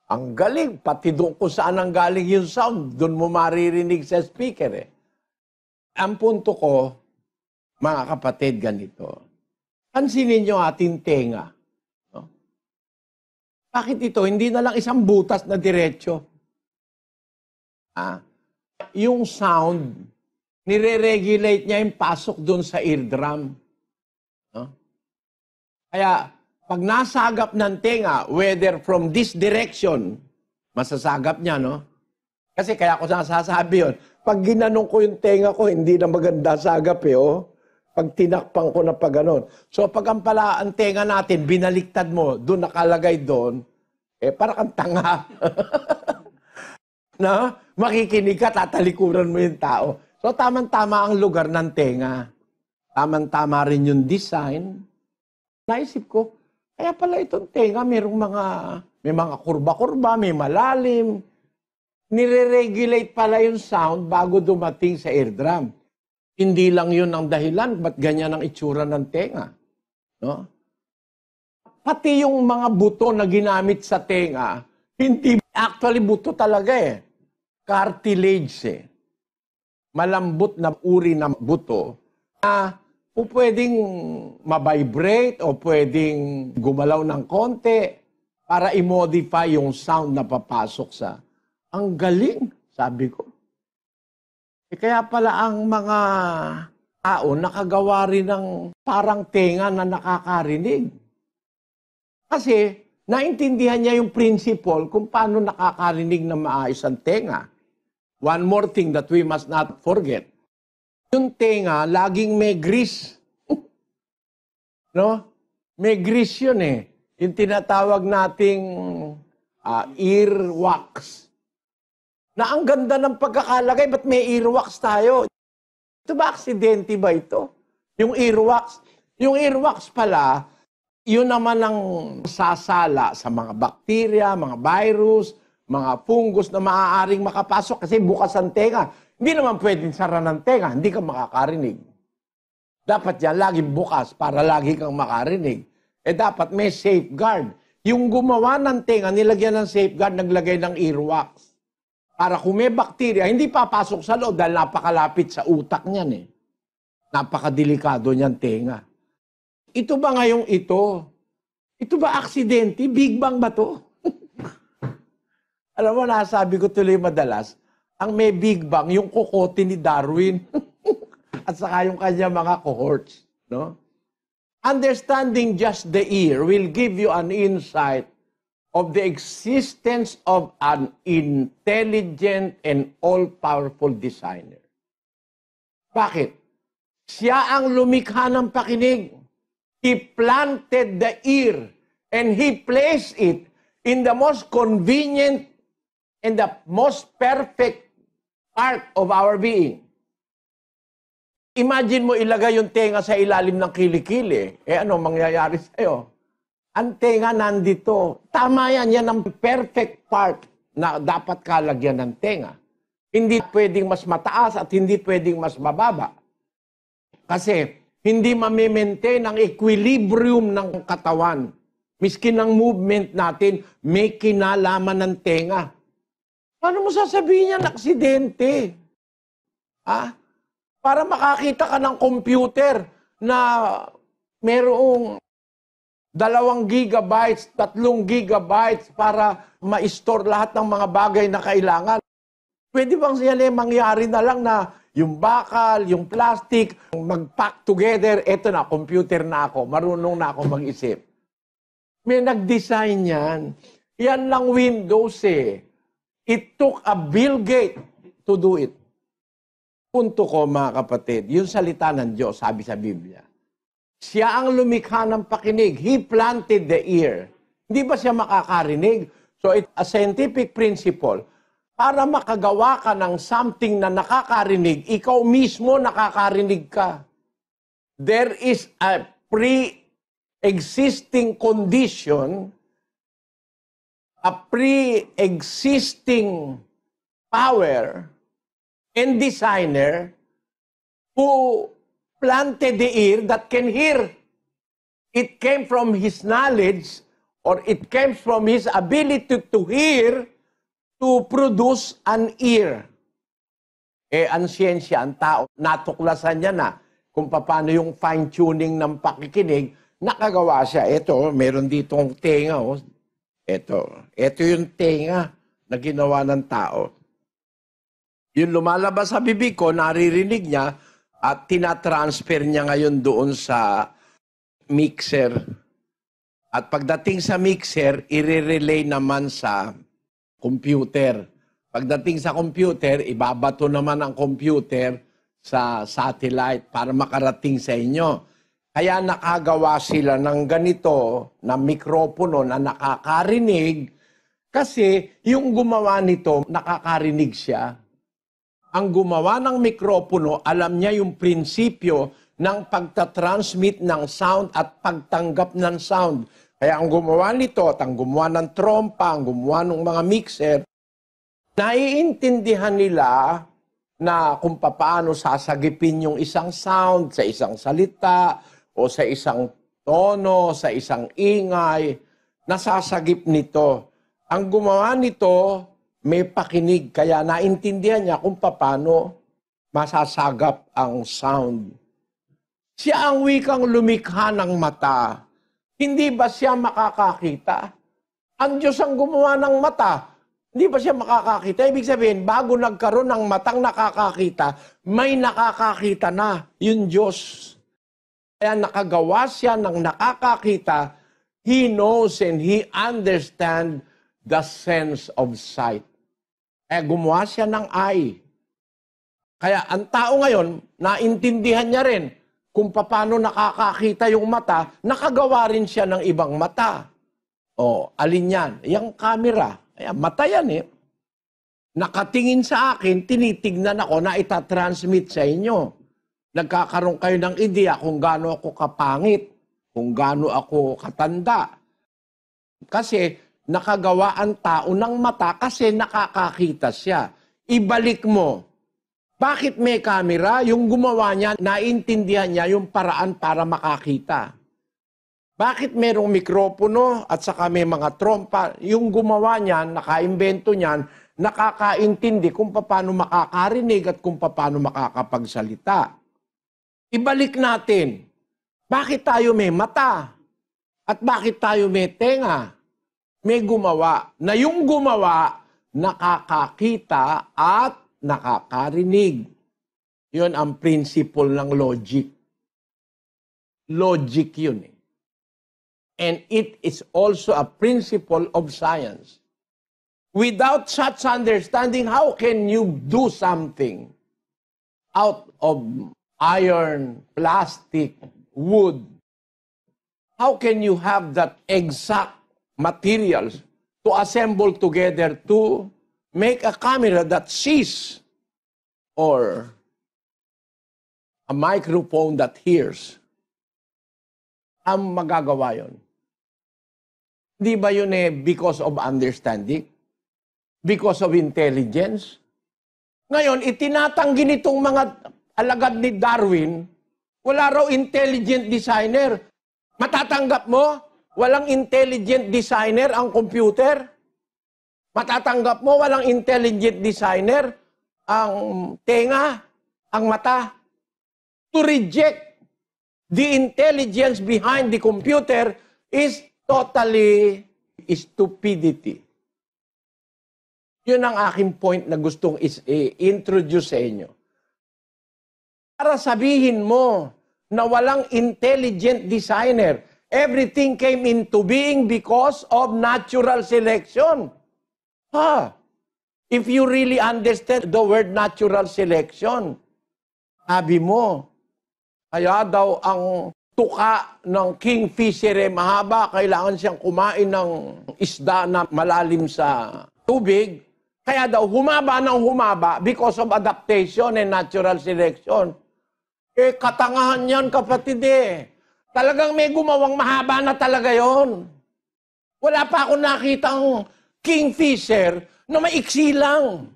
Ang galing, pati doon kung saan ang galing yung sound, doon mo maririnig sa speaker eh. Ang punto ko, mga kapatid, ganito. Pansinin nyo ating tenga. No? Bakit ito? Hindi na lang isang butas na diretsyo ah, yung sound, nire-regulate niya yung pasok doon sa eardrum. No? Kaya, pag nasagap ng tenga, whether from this direction, masasagap niya, no? Kasi kaya ko nasasabi yun, pag ginanong ko yung tenga ko, hindi na maganda sagap eh, oh. Pag tinakpan ko na pag ganun. So pag ang pala ang tenga natin, binaliktad mo, doon nakalagay doon, eh para kang tanga. na? makikinig ka, tatalikuran mo yung tao. So, tamang-tama ang lugar ng tenga. Tamang-tama rin yung design. Naisip ko, kaya pala itong tenga, mayroong mga, may mga kurba-kurba, may malalim. Nire-regulate pala yung sound bago dumating sa eardrum. Hindi lang yun ang dahilan, ba't ganyan ang itsura ng tenga? No? Pati yung mga buto na ginamit sa tenga, hindi actually buto talaga eh cartilage eh. Malambot na uri ng buto na o pwedeng mabibrate o pwedeng gumalaw ng konti para i-modify yung sound na papasok sa... Ang galing, sabi ko. E kaya pala ang mga tao nakagawa rin ng parang tenga na nakakarinig. Kasi naintindihan niya yung principle kung paano nakakarinig na maayos ang tenga. One more thing that we must not forget. Yung tenga, laging may grease. no? May grease yun eh. Yung tinatawag nating uh, earwax. Na ang ganda ng pagkakalagay, but may earwax tayo? Ito ba aksidente ba ito? Yung earwax. Yung earwax pala, yun naman ang sasala sa mga bakterya, mga virus, mga fungus na maaaring makapasok kasi bukas ang tenga. Hindi naman pwedeng sara ng tenga, hindi ka makakarinig. Dapat yan lagi bukas para lagi kang makarinig. Eh dapat may safeguard. Yung gumawa ng tenga, nilagyan ng safeguard, naglagay ng earwax. Para kung may bakterya, hindi papasok sa loob dahil napakalapit sa utak niyan eh. Napakadelikado niyan tenga. Ito ba ngayong ito? Ito ba aksidente? Big bang ba to? Alam mo, nasabi ko tuloy madalas, ang may Big Bang, yung kukote ni Darwin at saka yung kanya mga cohorts. No? Understanding just the ear will give you an insight of the existence of an intelligent and all-powerful designer. Bakit? Siya ang lumikha ng pakinig. He planted the ear and he placed it in the most convenient in the most perfect part of our being. Imagine mo ilagay yung tenga sa ilalim ng kilikili. Eh ano mangyayari sa'yo? Ang tenga nandito. Tama yan. Yan ang perfect part na dapat kalagyan ng tenga. Hindi pwedeng mas mataas at hindi pwedeng mas mababa. Kasi hindi mamimaintain ang equilibrium ng katawan. Miskin ang movement natin, may kinalaman ng tenga. Paano mo sasabihin yan aksidente? Ha? Para makakita ka ng computer na merong dalawang gigabytes, tatlong gigabytes para ma-store lahat ng mga bagay na kailangan. Pwede bang siya eh, mangyari na lang na yung bakal, yung plastic, mag-pack together, eto na, computer na ako, marunong na ako mag-isip. May nag-design yan. Yan lang Windows eh. It took a Bill Gate to do it. Punto ko, mga kapatid, yung salita ng Diyos, sabi sa Biblia. Siya ang lumikha ng pakinig. He planted the ear. Hindi ba siya makakarinig? So it's a scientific principle. Para makagawa ka ng something na nakakarinig, ikaw mismo nakakarinig ka. There is a pre-existing condition a pre-existing power and designer who planted the ear that can hear. It came from his knowledge or it came from his ability to hear to produce an ear. Eh, ang siyensya, ang tao, natuklasan niya na kung paano yung fine-tuning ng pakikinig, nakagawa siya. Ito, meron ditong tinga, oh, ito. Ito yung tenga na ginawa ng tao. Yung lumalabas sa bibig ko, naririnig niya at tinatransfer niya ngayon doon sa mixer. At pagdating sa mixer, irerelay naman sa computer. Pagdating sa computer, ibabato naman ang computer sa satellite para makarating sa inyo. Kaya nakagawa sila ng ganito na mikropono na nakakarinig kasi yung gumawa nito, nakakarinig siya. Ang gumawa ng mikropono, alam niya yung prinsipyo ng pagtatransmit ng sound at pagtanggap ng sound. Kaya ang gumawa nito at ang gumawa ng trompa, ang gumawa ng mga mixer, naiintindihan nila na kung paano sasagipin yung isang sound sa isang salita, o sa isang tono, sa isang ingay, nasasagip nito. Ang gumawa nito, may pakinig, kaya naintindihan niya kung paano masasagap ang sound. Siya ang wikang lumikha ng mata. Hindi ba siya makakakita? Ang Diyos ang gumawa ng mata. Hindi ba siya makakakita? Ibig sabihin, bago nagkaroon ng matang nakakakita, may nakakakita na yung Diyos. Kaya nakagawa siya ng nakakakita, he knows and he understand the sense of sight. Kaya gumawa siya ng eye. Kaya ang tao ngayon, naintindihan niya rin kung paano nakakakita yung mata, nakagawa rin siya ng ibang mata. O, alin yan? Yung camera. Ayan, mata yan eh. Nakatingin sa akin, tinitignan ako na itatransmit sa inyo nagkakaroon kayo ng ideya kung gaano ako kapangit, kung gaano ako katanda. Kasi nakagawa ang tao ng mata kasi nakakakita siya. Ibalik mo. Bakit may camera? Yung gumawa niya, naintindihan niya yung paraan para makakita. Bakit merong mikropono at saka may mga trompa? Yung gumawa niyan, nakaimbento niyan, nakakaintindi kung paano makakarinig at kung paano makakapagsalita. Ibalik natin, bakit tayo may mata? At bakit tayo may tenga? May gumawa. Na yung gumawa, nakakakita at nakakarinig. Yun ang principle ng logic. Logic yun eh. And it is also a principle of science. Without such understanding, how can you do something out of iron, plastic, wood. How can you have that exact materials to assemble together to make a camera that sees or a microphone that hears? Ang magagawa yon. Hindi ba yun eh because of understanding? Because of intelligence? Ngayon, itinatanggi nitong mga alagad ni Darwin, wala raw intelligent designer. Matatanggap mo, walang intelligent designer ang computer. Matatanggap mo, walang intelligent designer ang tenga, ang mata. To reject the intelligence behind the computer is totally stupidity. Yun ang aking point na gustong is- i-introduce eh, sa inyo para sabihin mo na walang intelligent designer. Everything came into being because of natural selection. Ha! If you really understand the word natural selection, sabi mo, kaya daw ang tuka ng kingfisher eh mahaba, kailangan siyang kumain ng isda na malalim sa tubig. Kaya daw humaba ng humaba because of adaptation and natural selection. Eh, katangahan yan, kapatid eh. Talagang may gumawang mahaba na talaga yon. Wala pa ako nakita ang kingfisher na maiksi lang.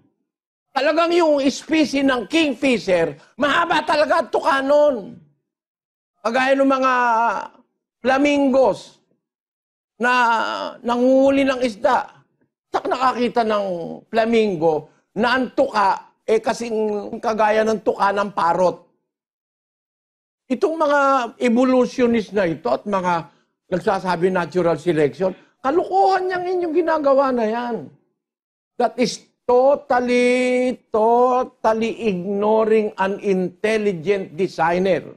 Talagang yung species ng kingfisher, mahaba talaga at tukanon. Kagaya ng mga flamingos na nangunguli ng isda. Tak nakakita ng flamingo na ang tuka, eh kasing kagaya ng tuka ng parot. Itong mga evolutionist na ito at mga nagsasabi natural selection, kalukuhan niyang inyong ginagawa na yan. That is totally, totally ignoring an intelligent designer.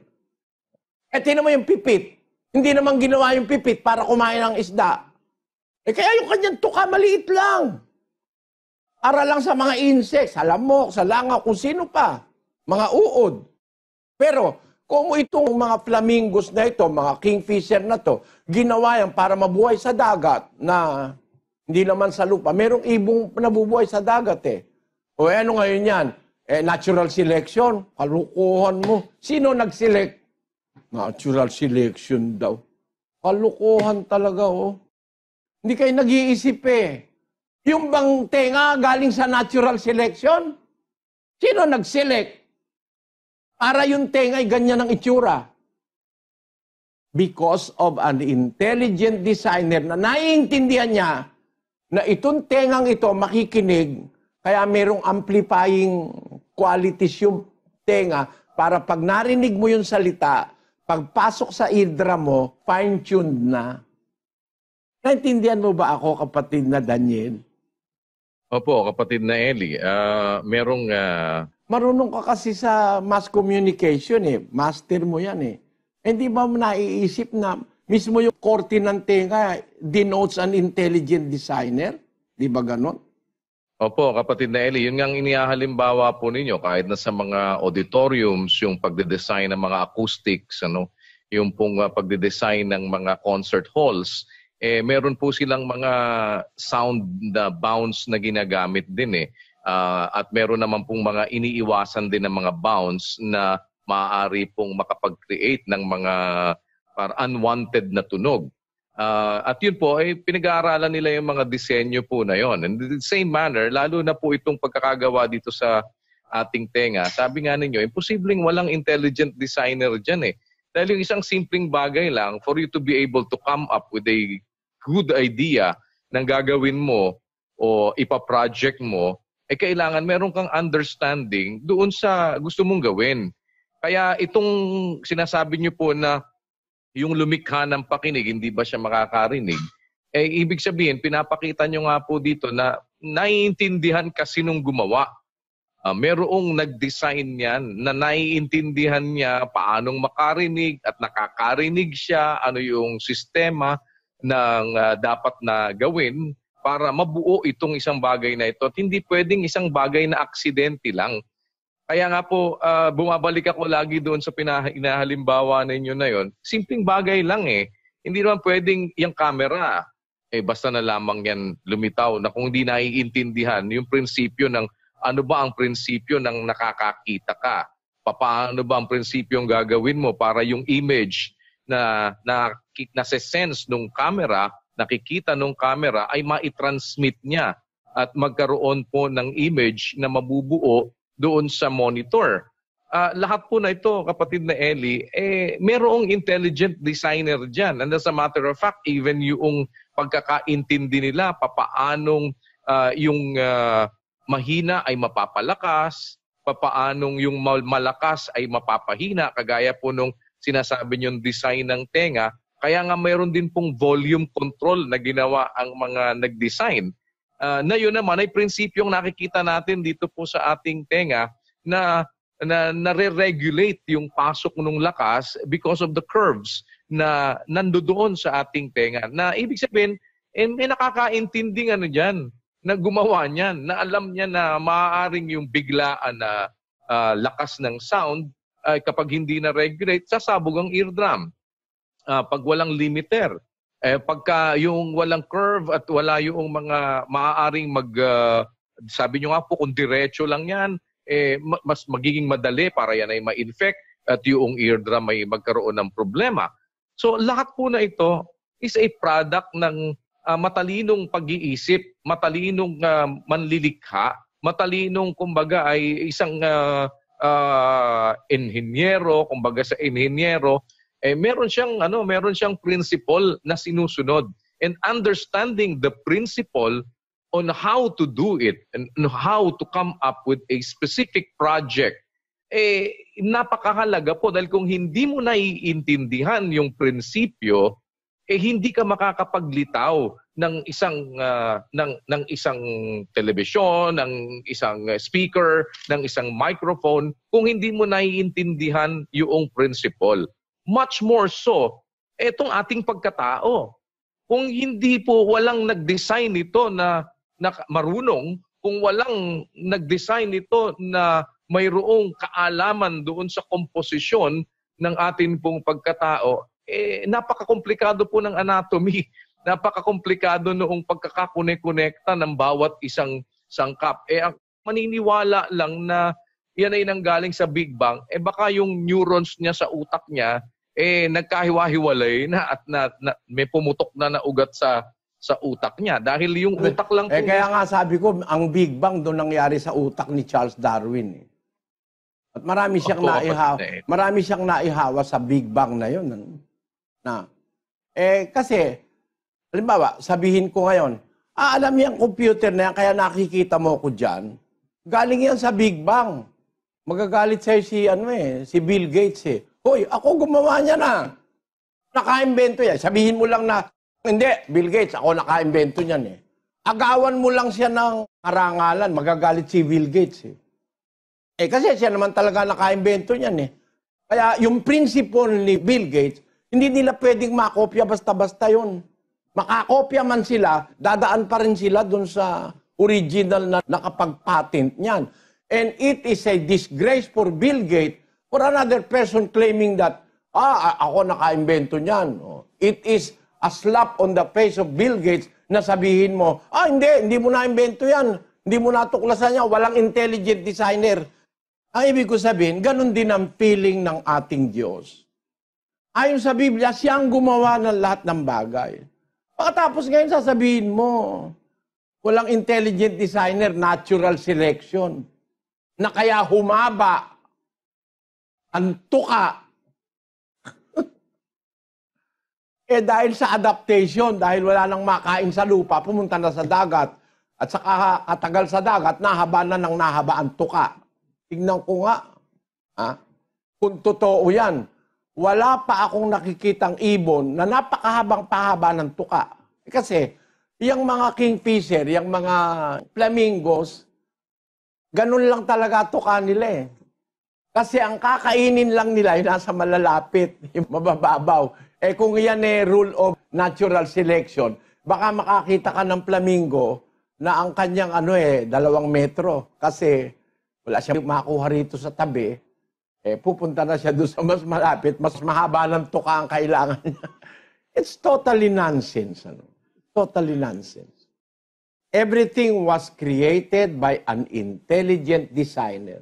Eh, tinan mo yung pipit. Hindi naman ginawa yung pipit para kumain ng isda. Eh, kaya yung kanyang tuka, maliit lang. Aral lang sa mga insects, sa lamok, sa langaw, kung sino pa. Mga uod. Pero, kung itong mga flamingos na ito, mga kingfisher na to, ginawa yan para mabuhay sa dagat na hindi naman sa lupa. Merong ibong nabubuhay sa dagat eh. O eh, ano ngayon yan? Eh, natural selection. Kalukuhan mo. Sino nag-select? Natural selection daw. Kalukuhan talaga oh. Hindi kayo nag-iisip eh. Yung bang tenga galing sa natural selection? Sino nag-select? Para yung ay ganyan ang itsura. Because of an intelligent designer na naiintindihan niya na itong tengang ito makikinig, kaya merong amplifying qualities yung tenga para pag narinig mo yung salita, pagpasok sa idra mo, fine-tuned na. Naintindihan mo ba ako, kapatid na Daniel? Opo, kapatid na Eli. Uh, merong uh, Marunong ka kasi sa mass communication eh. Master mo yan eh. Hindi ba mo naiisip na mismo yung korte ng tenga denotes an intelligent designer? Di ba ganon? Opo, kapatid na Eli, yun nga ang inihahalimbawa po ninyo kahit na sa mga auditoriums, yung pagde-design ng mga acoustics, ano, yung pong uh, pagde-design ng mga concert halls, eh meron po silang mga sound na bounce na ginagamit din eh. Uh, at meron naman pong mga iniiwasan din ng mga bounce na maaari pong makapag-create ng mga para unwanted na tunog. Uh, at yun po, ay eh, pinag-aaralan nila yung mga disenyo po na yon. in the same manner, lalo na po itong pagkakagawa dito sa ating tenga. Sabi nga ninyo, imposibleng walang intelligent designer dyan eh. Dahil yung isang simpleng bagay lang, for you to be able to come up with a good idea ng gagawin mo o ipaproject mo, eh kailangan meron kang understanding doon sa gusto mong gawin. Kaya itong sinasabi niyo po na yung lumikha ng pakinig, hindi ba siya makakarinig? Eh, ibig sabihin, pinapakita nyo nga po dito na naiintindihan kasi nung gumawa. Uh, merong nag-design yan na naiintindihan niya paanong makarinig at nakakarinig siya, ano yung sistema ng uh, dapat na gawin para mabuo itong isang bagay na ito. At hindi pwedeng isang bagay na aksidente lang. Kaya nga po, uh, bumabalik ako lagi doon sa pinahalimbawa ninyo na yon. Simpleng bagay lang eh. Hindi naman pwedeng yung camera, eh basta na lamang yan lumitaw na kung hindi naiintindihan yung prinsipyo ng ano ba ang prinsipyo ng nakakakita ka? Paano ba ang prinsipyo ang gagawin mo para yung image na na, na sense nung camera nakikita ng camera ay maitransmit niya at magkaroon po ng image na mabubuo doon sa monitor. Uh, lahat po na ito, kapatid na Ellie, eh, merong intelligent designer dyan. And as a matter of fact, even yung pagkakaintindi nila, papaanong uh, yung uh, mahina ay mapapalakas, papaanong yung malakas ay mapapahina, kagaya po nung sinasabi niyong design ng tenga, kaya nga mayroon din pong volume control na ginawa ang mga nag-design. Uh, na yun naman ay prinsipyong nakikita natin dito po sa ating tenga na na nare-regulate yung pasok ng lakas because of the curves na nandoon sa ating tenga. Na ibig sabihin, eh, may nakakaintinding ano diyan na gumawa niyan, na alam niya na maaaring yung biglaan na uh, lakas ng sound uh, kapag hindi na regulate, sasabog ang eardrum uh, pag walang limiter. Eh, pagka yung walang curve at wala yung mga maaaring mag, uh, sabi nyo nga po, kung diretso lang yan, eh, mas magiging madali para yan ay ma-infect at yung eardrum ay magkaroon ng problema. So lahat po na ito is a product ng uh, matalinong pag-iisip, matalinong uh, manlilikha, matalinong kumbaga ay isang uh, uh, inhinyero, kumbaga sa inhinyero eh meron siyang ano, meron siyang principle na sinusunod and understanding the principle on how to do it and how to come up with a specific project eh napakahalaga po dahil kung hindi mo naiintindihan yung prinsipyo eh hindi ka makakapaglitaw ng isang uh, ng ng isang telebisyon, ng isang speaker, ng isang microphone kung hindi mo naiintindihan yung principle. Much more so, etong ating pagkatao. Kung hindi po walang nag-design nito na, na marunong, kung walang nag-design nito na mayroong kaalaman doon sa komposisyon ng atin pong pagkatao, eh, napakakomplikado po ng anatomy. Napakakomplikado noong pagkakakune ng bawat isang sangkap. Eh, ang maniniwala lang na yan ay nanggaling sa Big Bang, eh baka yung neurons niya sa utak niya eh nagkahiwa-hiwalay na at na, na, may pumutok na na ugat sa sa utak niya dahil yung utak lang eh, po. Eh kaya nga sabi ko, ang Big Bang doon nangyari sa utak ni Charles Darwin. Eh. At marami siyang Ako, naihawa, eh. marami siyang naihawa sa Big Bang na 'yon. Eh. Na eh kasi halimbawa, sabihin ko ngayon, ah, alam niya ang computer na yan, kaya nakikita mo ko diyan. Galing yan sa Big Bang. Magagalit sa'yo si, ano eh, si Bill Gates eh. Hoy, ako gumawa niya na. Nakaimbento yan. Sabihin mo lang na, hindi, Bill Gates, ako nakaimbento niyan eh. Agawan mo lang siya ng karangalan, magagalit si Bill Gates eh. Eh kasi siya naman talaga nakaimbento niyan eh. Kaya yung principle ni Bill Gates, hindi nila pwedeng makopya basta-basta yon. Makakopya man sila, dadaan pa rin sila dun sa original na nakapagpatent niyan. And it is a disgrace for Bill Gates or another person claiming that, ah, ako nakaimbento niyan. It is a slap on the face of Bill Gates na sabihin mo, ah, hindi, hindi mo na-invento yan. Hindi mo natuklasan yan. Walang intelligent designer. Ang ibig ko sabihin, ganun din ang feeling ng ating Diyos. Ayon sa Biblia, siya ang gumawa ng lahat ng bagay. Pagkatapos ngayon sasabihin mo, walang intelligent designer, natural selection, na kaya humaba Antuka. eh dahil sa adaptation, dahil wala nang makain sa lupa, pumunta na sa dagat. At sa katagal sa dagat, nahaba na ng nahaba ang tuka. Tingnan ko nga, ha? kung totoo yan, wala pa akong nakikitang ibon na napakahabang pahaba ng tuka. Eh, kasi, yung mga kingfisher, yung mga flamingos, ganun lang talaga tuka nila eh. Kasi ang kakainin lang nila ay nasa malalapit, yung mabababaw. Eh kung yan eh rule of natural selection, baka makakita ka ng flamingo na ang kanyang ano eh, dalawang metro. Kasi wala siya makuha rito sa tabi. Eh pupunta na siya doon sa mas malapit, mas mahaba ng tuka ang kailangan niya. It's totally nonsense. Ano? Totally nonsense. Everything was created by an intelligent designer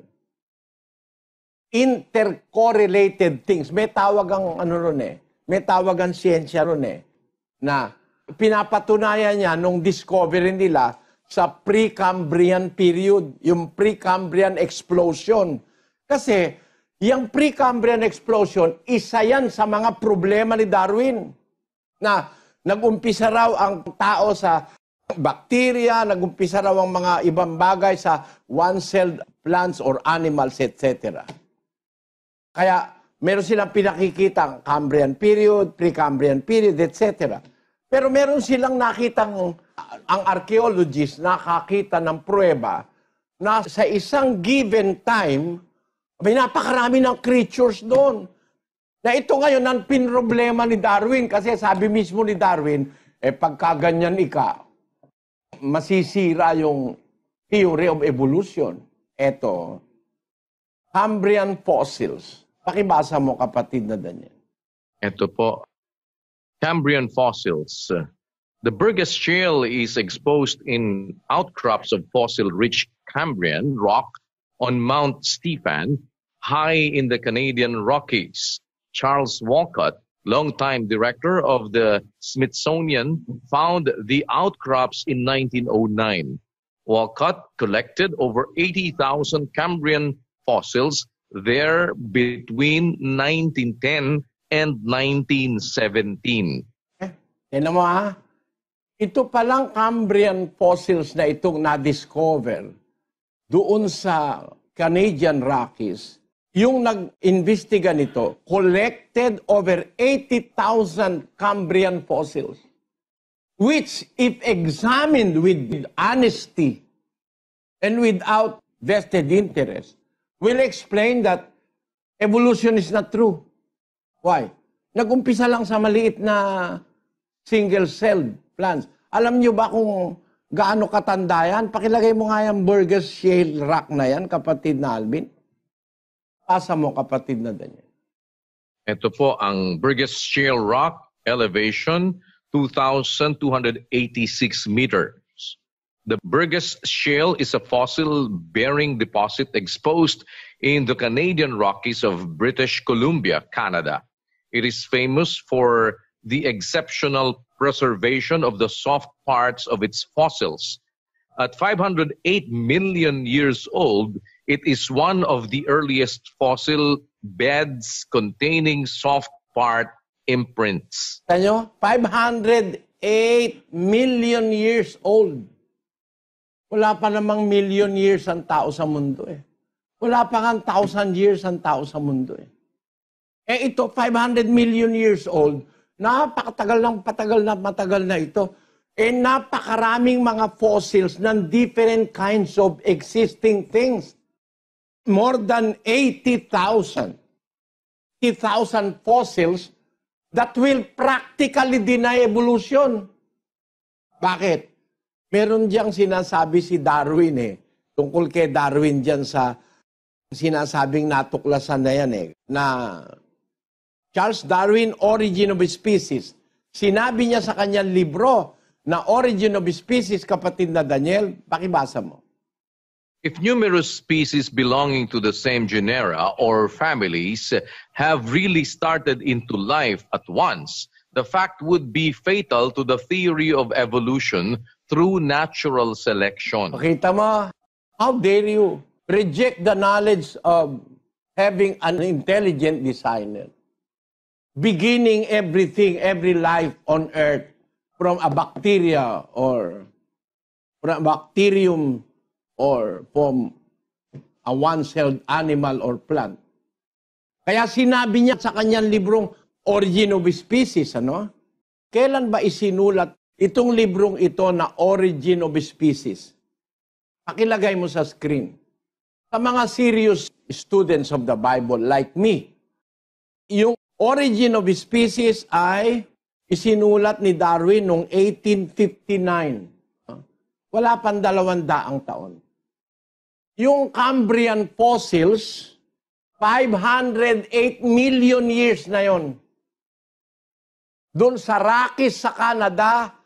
intercorrelated things. May tawag ang ano ron eh. May tawag ang siyensya ron eh. Na pinapatunayan niya nung discovery nila sa Precambrian period, yung Precambrian explosion. Kasi yung Precambrian explosion, isa yan sa mga problema ni Darwin. Na nagumpisa raw ang tao sa bacteria, nagumpisa raw ang mga ibang bagay sa one-celled plants or animals, etc. Kaya meron silang pinakikitang Cambrian period, Precambrian period, etc. Pero meron silang nakitang, ah, ang archaeologists nakakita ng prueba na sa isang given time, may napakarami ng creatures doon. Na ito ngayon ang pinroblema ni Darwin kasi sabi mismo ni Darwin, eh pagkaganyan ika, masisira yung theory of evolution. Eto, Cambrian fossils. Pakibasa mo kapatid na Daniel. Ito po, Cambrian fossils. The Burgess Shale is exposed in outcrops of fossil-rich Cambrian rock on Mount Stephen, high in the Canadian Rockies. Charles Walcott, longtime director of the Smithsonian, found the outcrops in 1909. Walcott collected over 80,000 Cambrian fossils there between 1910 and 1917. Eh, tinan mo ha, ah. ito palang Cambrian fossils na itong na-discover doon sa Canadian Rockies, yung nag-investiga nito, collected over 80,000 Cambrian fossils, which if examined with honesty and without vested interest, will explain that evolution is not true. Why? Nag-umpisa lang sa maliit na single-celled plants. Alam nyo ba kung gaano katanda yan? Pakilagay mo nga yung Burgess Shale Rock na yan, kapatid na Alvin. Pasa mo, kapatid na Daniel. Ito po ang Burgess Shale Rock Elevation 2,286 meter. The Burgess Shale is a fossil bearing deposit exposed in the Canadian Rockies of British Columbia, Canada. It is famous for the exceptional preservation of the soft parts of its fossils. At 508 million years old, it is one of the earliest fossil beds containing soft part imprints. 508 million years old. Wala pa namang million years ang tao sa mundo eh. Wala pa kang thousand years ang tao sa mundo eh. Eh ito, 500 million years old, napakatagal ng patagal na matagal na ito. Eh napakaraming mga fossils ng different kinds of existing things. More than 80,000. 80,000 fossils that will practically deny evolution. Bakit? meron diyang sinasabi si Darwin eh. Tungkol kay Darwin diyan sa sinasabing natuklasan na yan eh. Na Charles Darwin, Origin of Species. Sinabi niya sa kanyang libro na Origin of Species, kapatid na Daniel, pakibasa mo. If numerous species belonging to the same genera or families have really started into life at once, the fact would be fatal to the theory of evolution through natural selection. Makita mo, how dare you reject the knowledge of having an intelligent designer. Beginning everything, every life on earth from a bacteria or from a bacterium or from a one-celled animal or plant. Kaya sinabi niya sa kanyang librong Origin of Species, ano? Kailan ba isinulat Itong librong ito na Origin of Species, pakilagay mo sa screen. Sa mga serious students of the Bible like me, yung Origin of Species ay isinulat ni Darwin noong 1859. Wala pang dalawang daang taon. Yung Cambrian fossils, 508 million years na yon. Doon sa Rockies sa Canada,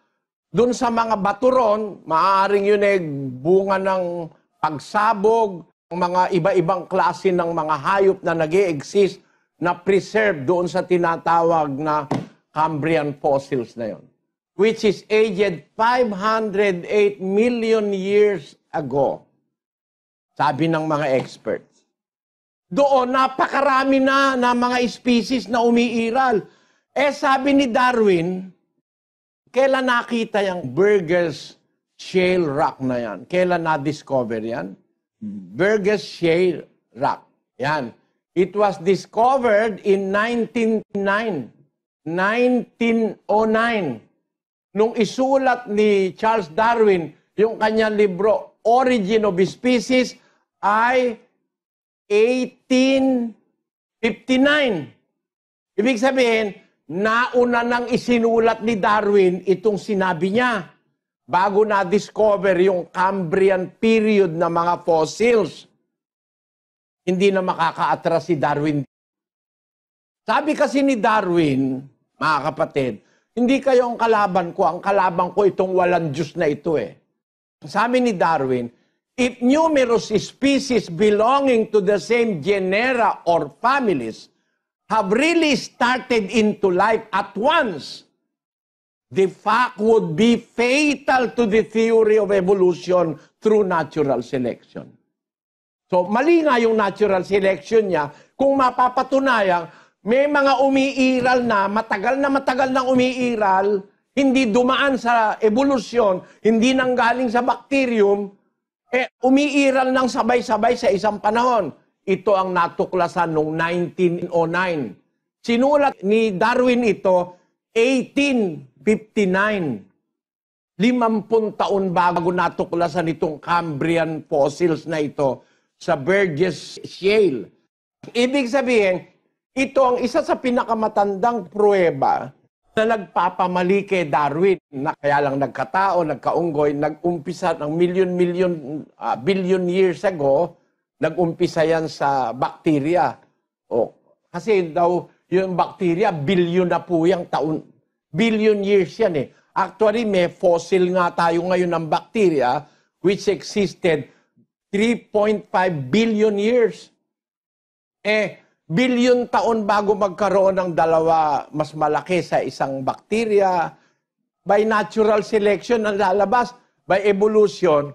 doon sa mga baturon, maaaring yun ay bunga ng pagsabog, mga iba-ibang klase ng mga hayop na nag exist na preserved doon sa tinatawag na Cambrian fossils na yon. Which is aged 508 million years ago. Sabi ng mga experts. Doon, napakarami na ng mga species na umiiral. Eh sabi ni Darwin, Kailan nakita yung Burgess Shale Rock na yan? Kailan na-discover yan? Burgess Shale Rock. Yan. It was discovered in 1909. 1909. Nung isulat ni Charles Darwin yung kanyang libro, Origin of Species, ay 1859. Ibig sabihin, nauna nang isinulat ni Darwin itong sinabi niya bago na-discover yung Cambrian period ng mga fossils. Hindi na makakaatras si Darwin. Sabi kasi ni Darwin, mga kapatid, hindi kayo ang kalaban ko, ang kalaban ko itong walang Diyos na ito eh. Sabi ni Darwin, if numerous species belonging to the same genera or families – have really started into life at once, the fact would be fatal to the theory of evolution through natural selection. So, mali nga yung natural selection niya kung mapapatunayan, may mga umiiral na, matagal na matagal na umiiral, hindi dumaan sa evolusyon, hindi nanggaling sa bacterium, eh, umiiral nang sabay-sabay sa isang panahon. Ito ang natuklasan noong 1909. Sinulat ni Darwin ito 1859. Limampung taon bago natuklasan itong Cambrian fossils na ito sa Burgess Shale. Ibig sabihin, ito ang isa sa pinakamatandang pruweba na nagpapamali kay Darwin na kaya lang nagkatao, nagkaunggoy, nagumpisa ng million-million, uh, ah, billion years ago Nag-umpisa yan sa bakterya. O, kasi daw, yung bakterya, bilyon na po yung taon. Billion years yan eh. Actually, may fossil nga tayo ngayon ng bakterya which existed 3.5 billion years. Eh, billion taon bago magkaroon ng dalawa mas malaki sa isang bakterya. By natural selection ang lalabas, by evolution,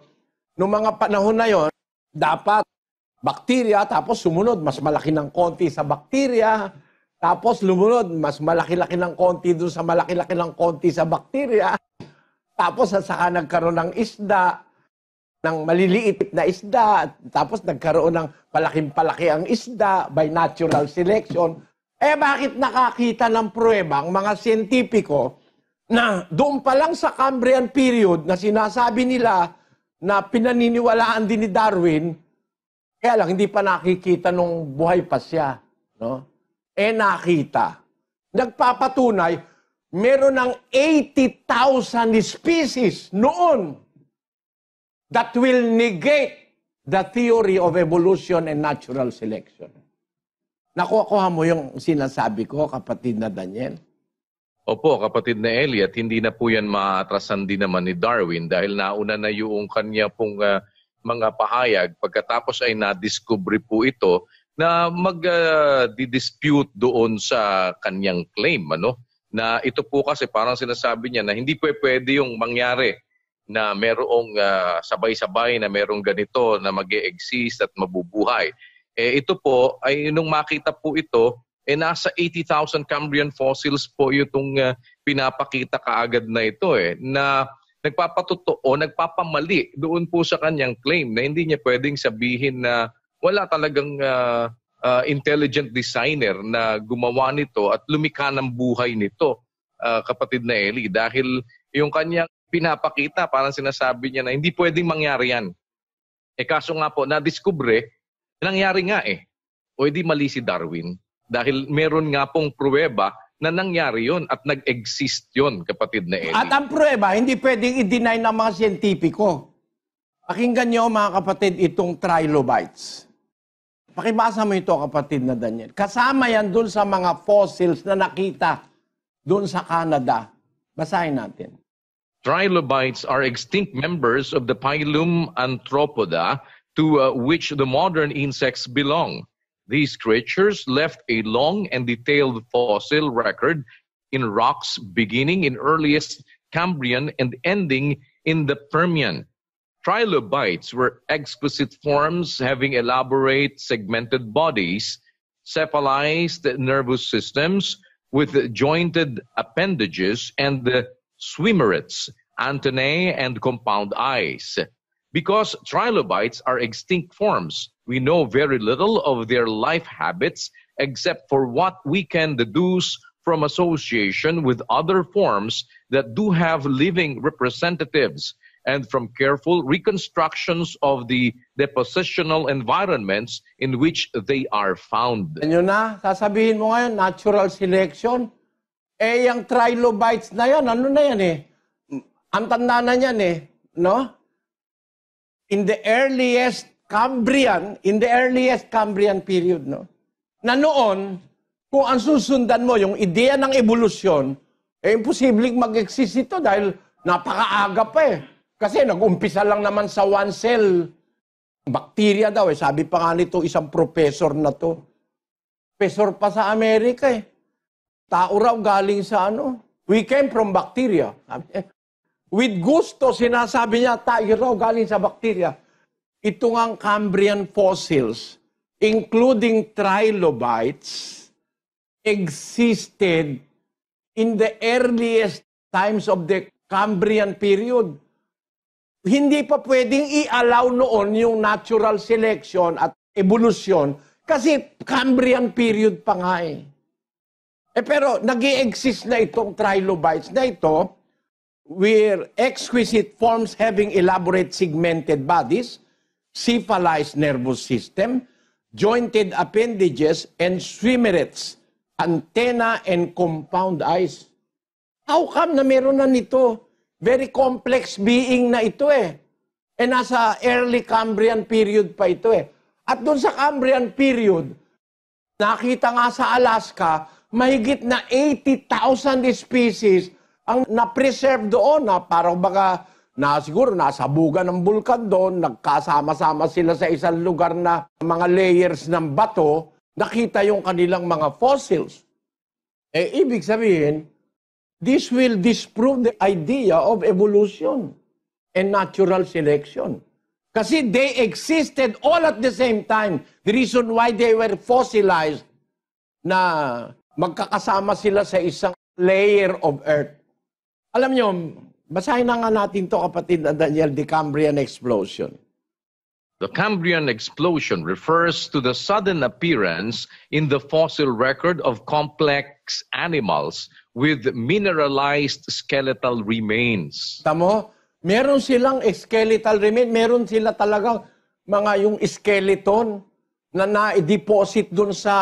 noong mga panahon na yon, dapat bakterya, tapos sumunod, mas malaki ng konti sa bakterya, tapos lumunod, mas malaki-laki ng konti doon sa malaki-laki ng konti sa bakterya, tapos at saka nagkaroon ng isda, ng maliliit na isda, tapos nagkaroon ng palaking-palaki ang isda by natural selection. Eh bakit nakakita ng prueba ang mga siyentipiko na doon pa lang sa Cambrian period na sinasabi nila na pinaniniwalaan din ni Darwin kaya lang, hindi pa nakikita nung buhay pa siya. No? Eh, nakita. Nagpapatunay, meron ng 80,000 species noon that will negate the theory of evolution and natural selection. Nakuha mo yung sinasabi ko, kapatid na Daniel? Opo, kapatid na Elliot, hindi na po yan maatrasan din naman ni Darwin dahil nauna na yung kanya pong uh, mga pahayag pagkatapos ay nadiskubre po ito na mag-dispute ah, uh, doon sa kanyang claim ano na ito po kasi parang sinasabi niya na hindi po pwede yung mangyari na merong uh, sabay-sabay na merong ganito na mag exist at mabubuhay. Eh, ito po, ay nung makita po ito, eh, nasa 80,000 Cambrian fossils po yung uh, ah, pinapakita kaagad na ito eh, na nagpapatotoo, nagpapamali doon po sa kanyang claim na hindi niya pwedeng sabihin na wala talagang uh, uh, intelligent designer na gumawa nito at lumikha ng buhay nito, uh, kapatid na Eli. Dahil yung kanyang pinapakita, parang sinasabi niya na hindi pwedeng mangyari yan. Eh kaso nga po, nadiskubre, nangyari nga eh. O hindi mali si Darwin. Dahil meron nga pong pruweba na nangyari yon at nag-exist yon, kapatid na Eddie. At ang prueba, hindi pwedeng i-deny ng mga siyentipiko. Pakinggan nyo, mga kapatid, itong trilobites. Pakibasa mo ito, kapatid na Daniel. Kasama yan dun sa mga fossils na nakita dun sa Canada. Basahin natin. Trilobites are extinct members of the Pilum Anthropoda to uh, which the modern insects belong. These creatures left a long and detailed fossil record in rocks beginning in earliest Cambrian and ending in the Permian. Trilobites were exquisite forms having elaborate segmented bodies, cephalized nervous systems with jointed appendages, and the swimmerets, antennae, and compound eyes. Because trilobites are extinct forms, we know very little of their life habits except for what we can deduce from association with other forms that do have living representatives and from careful reconstructions of the depositional environments in which they are found. Ano na, sasabihin mo ngayon, natural selection? Eh, yung trilobites na yan, ano na yan eh? Ang tanda na yan eh, no? in the earliest Cambrian, in the earliest Cambrian period, no? Na noon, kung ang susundan mo yung ideya ng evolusyon, eh imposibleng mag-exist ito dahil napakaaga pa eh. Kasi nag-umpisa lang naman sa one cell bacteria daw eh. Sabi pa nga nito isang professor na to. Professor pa sa Amerika eh. Tao raw galing sa ano. We came from bacteria. Sabi, eh, With gusto, sinasabi niya, tayo raw galing sa bakterya. Ito nga ang Cambrian fossils, including trilobites, existed in the earliest times of the Cambrian period. Hindi pa pwedeng i-allow noon yung natural selection at evolution kasi Cambrian period pa nga eh. eh pero nag exist na itong trilobites na ito were exquisite forms having elaborate segmented bodies, cephalized nervous system, jointed appendages, and swimmerets, antenna, and compound eyes. How come na meron na nito? Very complex being na ito eh. Eh nasa early Cambrian period pa ito eh. At doon sa Cambrian period, nakita nga sa Alaska, mahigit na 80,000 species ang na-preserve doon na parang baka na siguro nasabugan ng bulkan doon, nagkasama-sama sila sa isang lugar na mga layers ng bato, nakita yung kanilang mga fossils. Eh, ibig sabihin, this will disprove the idea of evolution and natural selection. Kasi they existed all at the same time. The reason why they were fossilized na magkakasama sila sa isang layer of earth. Alam nyo, basahin na nga natin to kapatid na Daniel, the Cambrian Explosion. The Cambrian explosion refers to the sudden appearance in the fossil record of complex animals with mineralized skeletal remains. Tamo, meron silang skeletal remain, meron sila talaga mga yung skeleton na na-deposit dun sa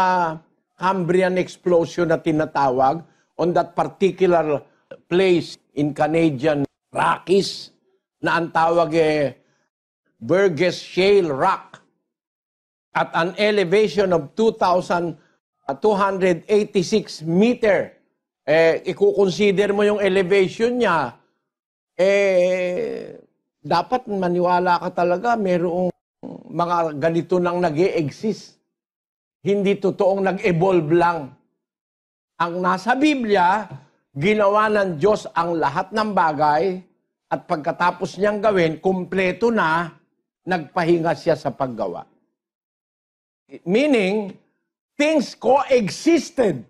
Cambrian explosion na tinatawag on that particular place in Canadian Rockies na ang tawag eh Burgess Shale Rock at an elevation of 2,286 meter. Eh, ikukonsider mo yung elevation niya, eh, dapat maniwala ka talaga merong mga ganito nang nag exist Hindi totoong nag-evolve lang. Ang nasa Biblia, ginawa ng Diyos ang lahat ng bagay at pagkatapos niyang gawin, kumpleto na, nagpahinga siya sa paggawa. Meaning, things coexisted.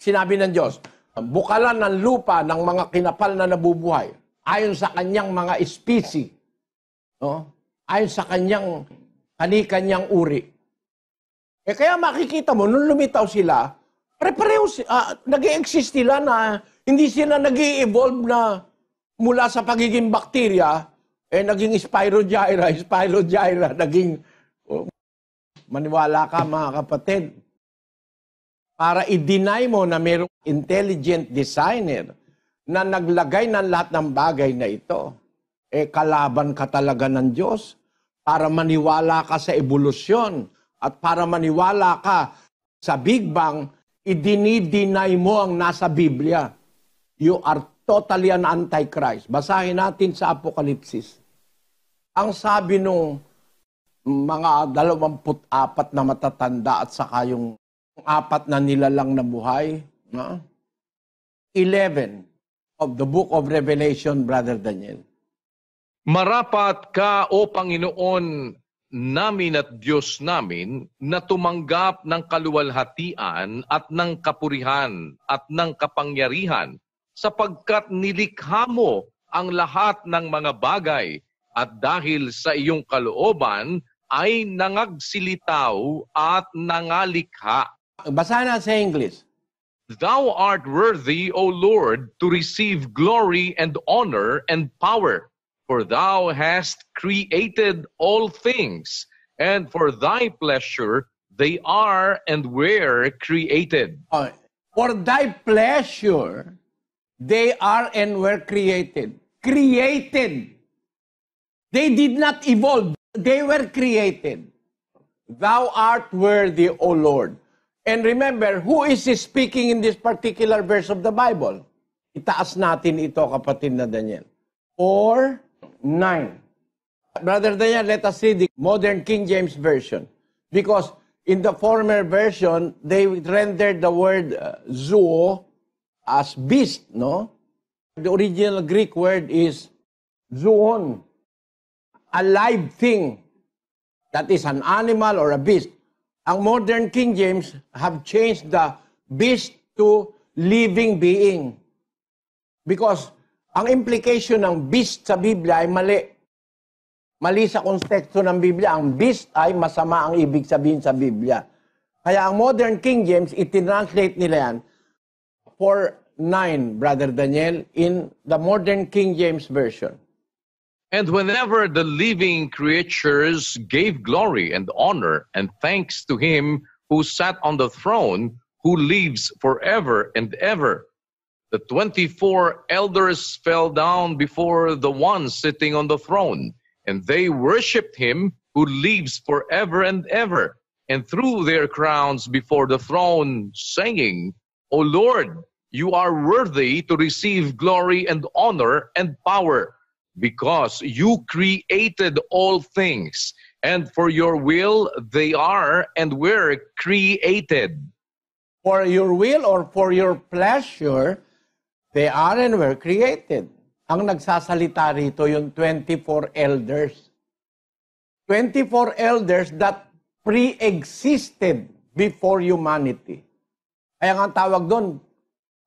Sinabi ng Diyos, bukalan ng lupa ng mga kinapal na nabubuhay ayon sa kanyang mga espisi. No? Ayon sa kanyang kanikanyang uri. Eh kaya makikita mo, nung lumitaw sila, Pare-pareho, uh, ah, nag exist sila na hindi sila nag evolve na mula sa pagiging bakterya, eh naging spirogyra, spirogyra, naging, oh, maniwala ka mga kapatid, para i-deny mo na mayroong intelligent designer na naglagay ng lahat ng bagay na ito. Eh, kalaban ka talaga ng Diyos para maniwala ka sa evolusyon at para maniwala ka sa Big Bang idinideny mo ang nasa Biblia. You are totally an antichrist. Basahin natin sa Apokalipsis. Ang sabi nung mga 24 na matatanda at saka yung apat na nilalang na buhay, no? 11 of the book of Revelation, Brother Daniel. Marapat ka, O Panginoon, namin at Diyos namin na tumanggap ng kaluwalhatian at ng kapurihan at ng kapangyarihan sapagkat nilikha mo ang lahat ng mga bagay at dahil sa iyong kalooban ay nangagsilitaw at nangalikha. Basahin natin sa English. Thou art worthy, O Lord, to receive glory and honor and power For thou hast created all things, and for thy pleasure they are and were created. for thy pleasure they are and were created. Created. They did not evolve, they were created. Thou art worthy, O Lord. And remember, who is speaking in this particular verse of the Bible? Itaas natin ito, kapatid na Daniel. Or 9. Brother than let us see the modern King James Version. Because in the former version, they rendered the word uh, zoo as beast, no? The original Greek word is zoon, a live thing. That is an animal or a beast. Ang modern King James have changed the beast to living being. Because ang implication ng beast sa Biblia ay mali. Mali sa konteksto ng Biblia. Ang beast ay masama ang ibig sabihin sa Biblia. Kaya ang modern King James, itranslate nila yan for 9, Brother Daniel, in the modern King James Version. And whenever the living creatures gave glory and honor and thanks to him who sat on the throne, who lives forever and ever. the 24 elders fell down before the one sitting on the throne, and they worshiped him who lives forever and ever, and threw their crowns before the throne, saying, O Lord, you are worthy to receive glory and honor and power, because you created all things, and for your will they are and were created. For your will or for your pleasure, They are and were created. Ang nagsasalita rito yung 24 elders. 24 elders that pre-existed before humanity. Kaya nga ang tawag doon,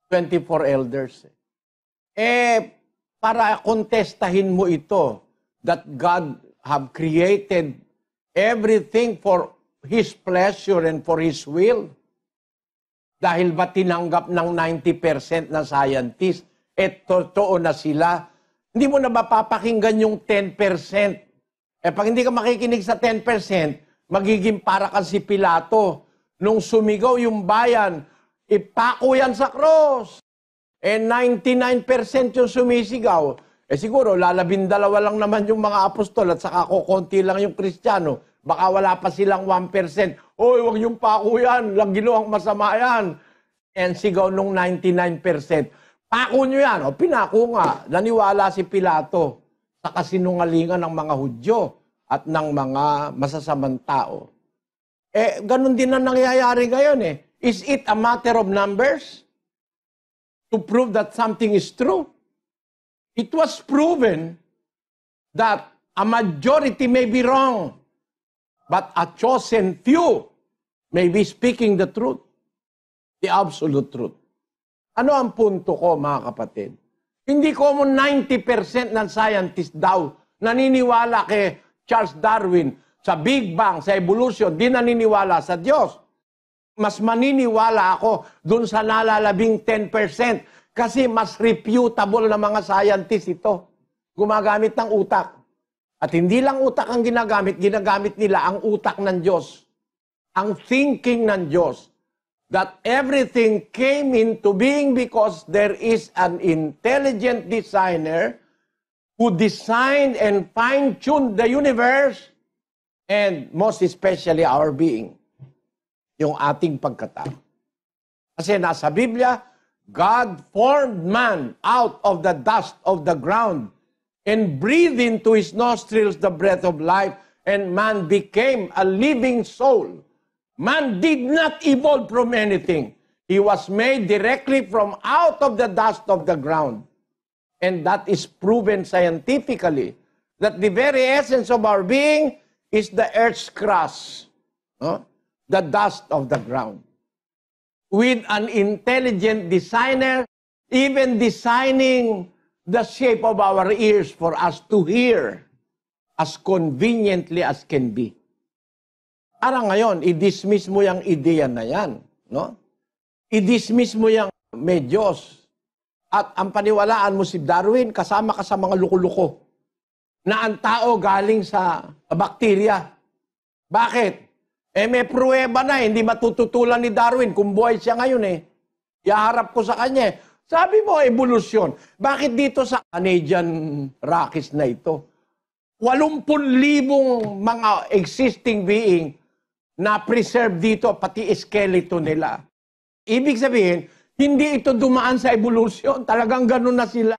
24 elders. Eh, para kontestahin mo ito, that God have created everything for His pleasure and for His will, dahil ba tinanggap ng 90% na scientist, at eh, totoo na sila, hindi mo na mapapakinggan yung 10%. Eh pag hindi ka makikinig sa 10%, magiging para kang si Pilato. Nung sumigaw yung bayan, ipako yan sa cross. Eh 99% yung sumisigaw. Eh siguro, lalabindalawa lang naman yung mga apostol at saka kukunti lang yung kristyano. Baka wala pa silang 1%. Hoy, wag yung pako yan. Lagino ang masama yan. And sigaw nung 99%. Pako niyo yan. O, pinako nga. Naniwala si Pilato sa kasinungalingan ng mga Hudyo at ng mga masasamang tao. Eh, ganun din ang nangyayari ngayon eh. Is it a matter of numbers? To prove that something is true? It was proven that a majority may be wrong, but a chosen few may be speaking the truth, the absolute truth. Ano ang punto ko, mga kapatid? Hindi ko mo 90% ng scientist daw naniniwala kay Charles Darwin sa Big Bang, sa evolution, di naniniwala sa Diyos. Mas maniniwala ako dun sa nalalabing 10% kasi mas reputable na mga scientist ito. Gumagamit ng utak. At hindi lang utak ang ginagamit, ginagamit nila ang utak ng Diyos ang thinking ng Diyos that everything came into being because there is an intelligent designer who designed and fine-tuned the universe and most especially our being, yung ating pagkatao. Kasi nasa Biblia, God formed man out of the dust of the ground and breathed into his nostrils the breath of life, and man became a living soul. Man did not evolve from anything. He was made directly from out of the dust of the ground. And that is proven scientifically that the very essence of our being is the earth's crust, no? the dust of the ground. With an intelligent designer, even designing the shape of our ears for us to hear as conveniently as can be. Para ngayon, i-dismiss mo yung ideya na yan. No? I-dismiss mo yung may Diyos. At ang paniwalaan mo si Darwin, kasama ka sa mga luko na ang tao galing sa bakterya. Bakit? Eh may pruweba na, eh. hindi matututulan ni Darwin kung buhay siya ngayon eh. Yaharap ko sa kanya eh. Sabi mo, evolusyon. Bakit dito sa Canadian Rockies na ito? 80,000 mga existing being na-preserve dito, pati skeleto nila. Ibig sabihin, hindi ito dumaan sa evolution. Talagang ganun na sila.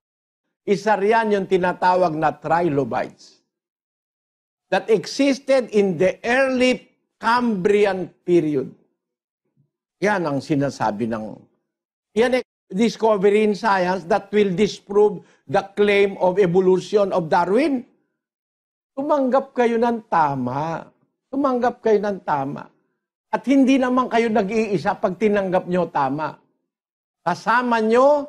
Isa riyan yung tinatawag na trilobites that existed in the early Cambrian period. Yan ang sinasabi ng... Yan eh, discovery in science that will disprove the claim of evolution of Darwin. Tumanggap kayo ng tama tumanggap kayo ng tama. At hindi naman kayo nag-iisa pag tinanggap nyo tama. Kasama nyo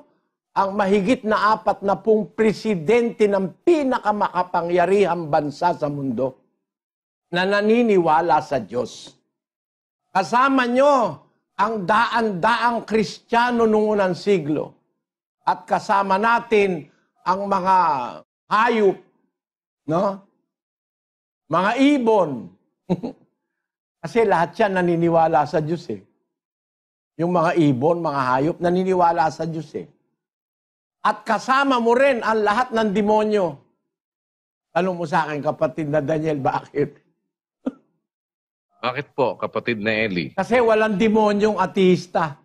ang mahigit na apat na pong presidente ng pinakamakapangyarihang bansa sa mundo na naniniwala sa Diyos. Kasama nyo ang daan-daang kristyano noong unang siglo. At kasama natin ang mga hayop, no? mga ibon, Kasi lahat yan naniniwala sa Diyos eh. Yung mga ibon, mga hayop, naniniwala sa Diyos eh. At kasama mo rin ang lahat ng demonyo. Tanong mo sa akin, kapatid na Daniel, bakit? bakit po, kapatid na Eli? Kasi walang demonyong ateista.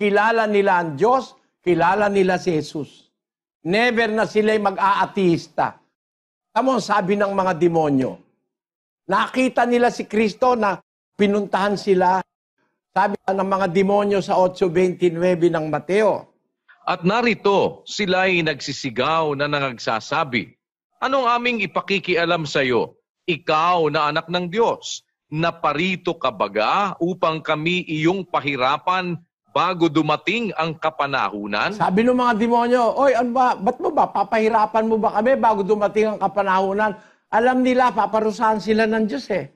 Kilala nila ang Diyos, kilala nila si Jesus. Never na sila'y mag-aatista. Tamo sabi ng mga demonyo. Nakita nila si Kristo na pinuntahan sila, sabi ng mga demonyo sa 8.29 ng Mateo. At narito, sila'y nagsisigaw na nangagsasabi, Anong aming ipakikialam sa iyo? Ikaw na anak ng Diyos, naparito ka baga upang kami iyong pahirapan bago dumating ang kapanahunan? Sabi ng mga demonyo, Oy, ano ba, ba't mo ba, papahirapan mo ba kami bago dumating ang kapanahunan? Alam nila, paparusahan sila ng Diyos eh.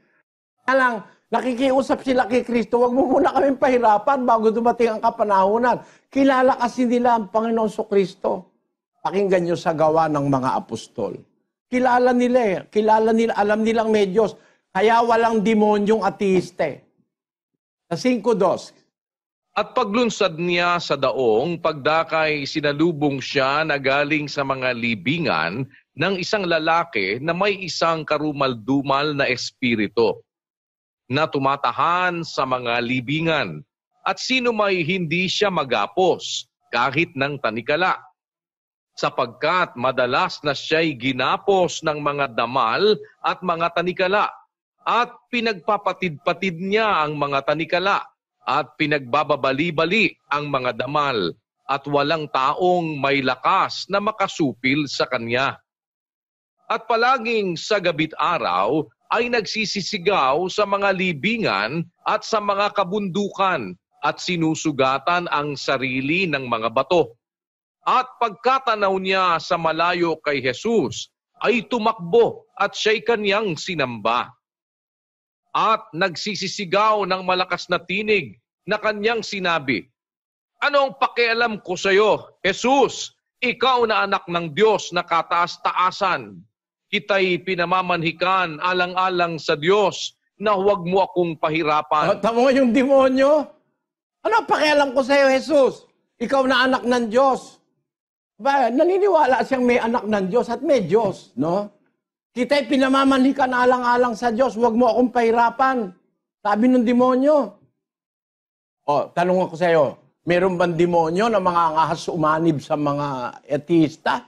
Alang, nakikiusap sila kay Kristo, wag mo muna kaming pahirapan bago dumating ang kapanahonan. Kilala kasi nila ang Panginoon so Kristo. Pakinggan nyo sa gawa ng mga apostol. Kilala nila eh. Kilala nila, alam nilang may Diyos. Kaya walang demonyong atiste. Sa 5.2, at paglunsad niya sa daong, pagdakay sinalubong siya na galing sa mga libingan ng isang lalaki na may isang karumaldumal na espiritu na tumatahan sa mga libingan at sino may hindi siya magapos kahit ng tanikala sapagkat madalas na siya'y ginapos ng mga damal at mga tanikala at pinagpapatid-patid niya ang mga tanikala at pinagbababali-bali ang mga damal at walang taong may lakas na makasupil sa kanya at palaging sa gabit araw ay nagsisisigaw sa mga libingan at sa mga kabundukan at sinusugatan ang sarili ng mga bato. At pagkatanaw niya sa malayo kay Jesus, ay tumakbo at siya'y kanyang sinamba. At nagsisisigaw ng malakas na tinig na kanyang sinabi, Anong pakialam ko sa iyo, Jesus, ikaw na anak ng Diyos na kataas-taasan, kita'y pinamamanhikan alang-alang sa Diyos na huwag mo akong pahirapan. Oh, tamo yung demonyo. Ano pakialam ko sa iyo, Jesus? Ikaw na anak ng Diyos. Ba, naniniwala siyang may anak ng Diyos at may Diyos, no? Kita'y pinamamanhikan alang-alang sa Diyos. Huwag mo akong pahirapan. Sabi ng demonyo. Oh, tanong ako sa iyo, meron bang demonyo na mga angahas umanib sa mga etista?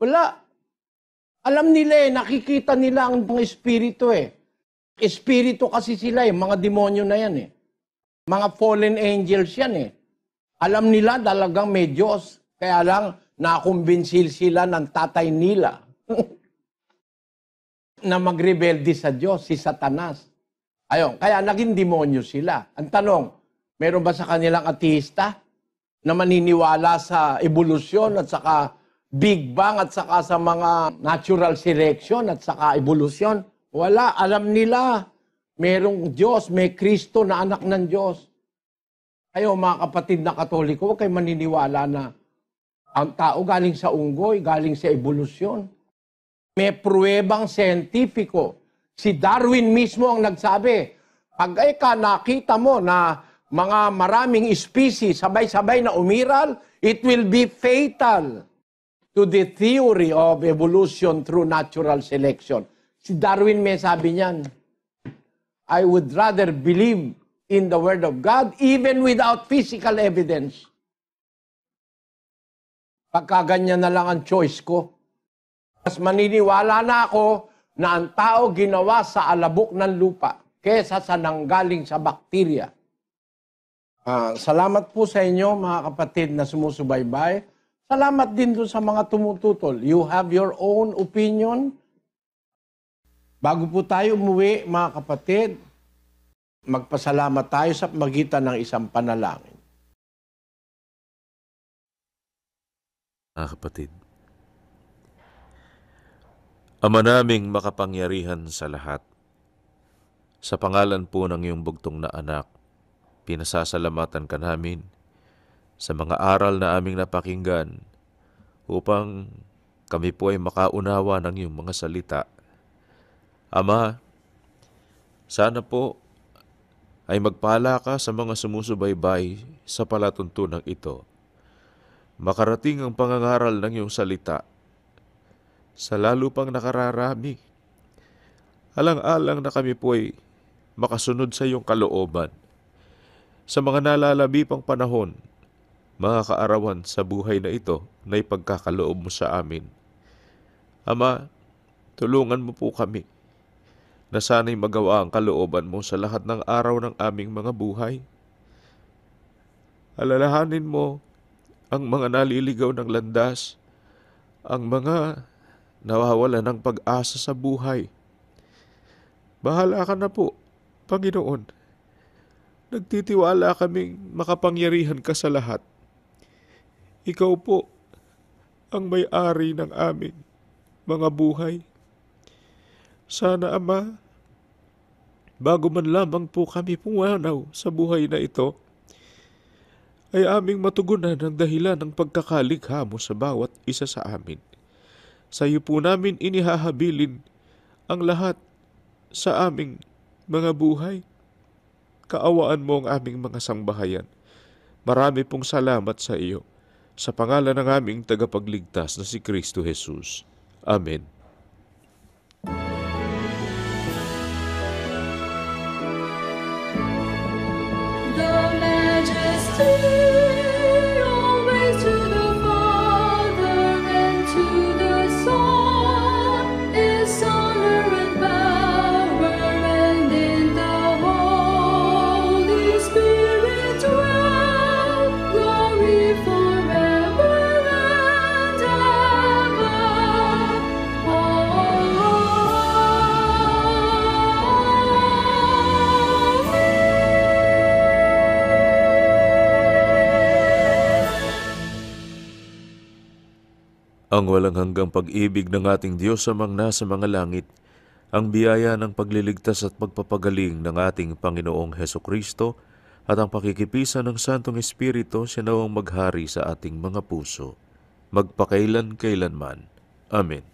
Wala. Alam nila eh, nakikita nila ang mga espiritu eh. Espiritu kasi sila eh, mga demonyo na yan eh. Mga fallen angels yan eh. Alam nila talagang may Diyos, kaya lang nakumbinsil sila ng tatay nila na magrebelde sa Diyos, si Satanas. Ayun, kaya naging demonyo sila. Ang tanong, meron ba sa kanilang ateista na maniniwala sa ebolusyon at saka Big Bang at saka sa mga natural selection at saka evolution. Wala, alam nila, merong Diyos, may Kristo na anak ng Diyos. Kayo mga kapatid na Katoliko, huwag kayo maniniwala na ang tao galing sa unggoy, galing sa evolusyon. May pruwebang sentipiko. Si Darwin mismo ang nagsabi, pag ay ka nakita mo na mga maraming species sabay-sabay na umiral, it will be fatal to the theory of evolution through natural selection. Si Darwin may sabi niyan, I would rather believe in the Word of God even without physical evidence. Pagka ganyan na lang ang choice ko, mas maniniwala na ako na ang tao ginawa sa alabok ng lupa kesa sa nanggaling sa bakterya. Uh, salamat po sa inyo mga kapatid na sumusubaybay. Salamat din doon sa mga tumututol. You have your own opinion. Bago po tayo umuwi, mga kapatid, magpasalamat tayo sa magitan ng isang panalangin. Mga kapatid, Ama naming makapangyarihan sa lahat, sa pangalan po ng iyong bugtong na anak, pinasasalamatan ka namin sa mga aral na aming napakinggan upang kami po ay makaunawa ng iyong mga salita. Ama, sana po ay magpala ka sa mga sumusubaybay sa palatuntunang ito. Makarating ang pangangaral ng iyong salita sa lalo pang nakararami. Alang-alang na kami po ay makasunod sa iyong kalooban. Sa mga nalalabi pang panahon, mga kaarawan sa buhay na ito na ipagkakaloob mo sa amin. Ama, tulungan mo po kami na sana'y magawa ang kalooban mo sa lahat ng araw ng aming mga buhay. Alalahanin mo ang mga naliligaw ng landas, ang mga nawawala ng pag-asa sa buhay. Bahala ka na po, Panginoon. Nagtitiwala kaming makapangyarihan ka sa lahat ikaw po ang may-ari ng amin, mga buhay. Sana, Ama, bago man lamang po kami pumanaw sa buhay na ito, ay aming matugunan ang dahilan ng pagkakalikha mo sa bawat isa sa amin. Sa iyo po namin inihahabilin ang lahat sa aming mga buhay. Kaawaan mo ang aming mga sangbahayan. Marami pong salamat sa iyo. Sa pangalan ng aming tagapagligtas na si Kristo Jesus. Amen. Ang walang hanggang pag-ibig ng ating Diyos sa amang nasa mga langit, ang biyaya ng pagliligtas at pagpapagaling ng ating Panginoong Heso Kristo at ang pakikipisa ng Santong Espiritu siya nawang maghari sa ating mga puso, magpakailan-kailanman. Amen.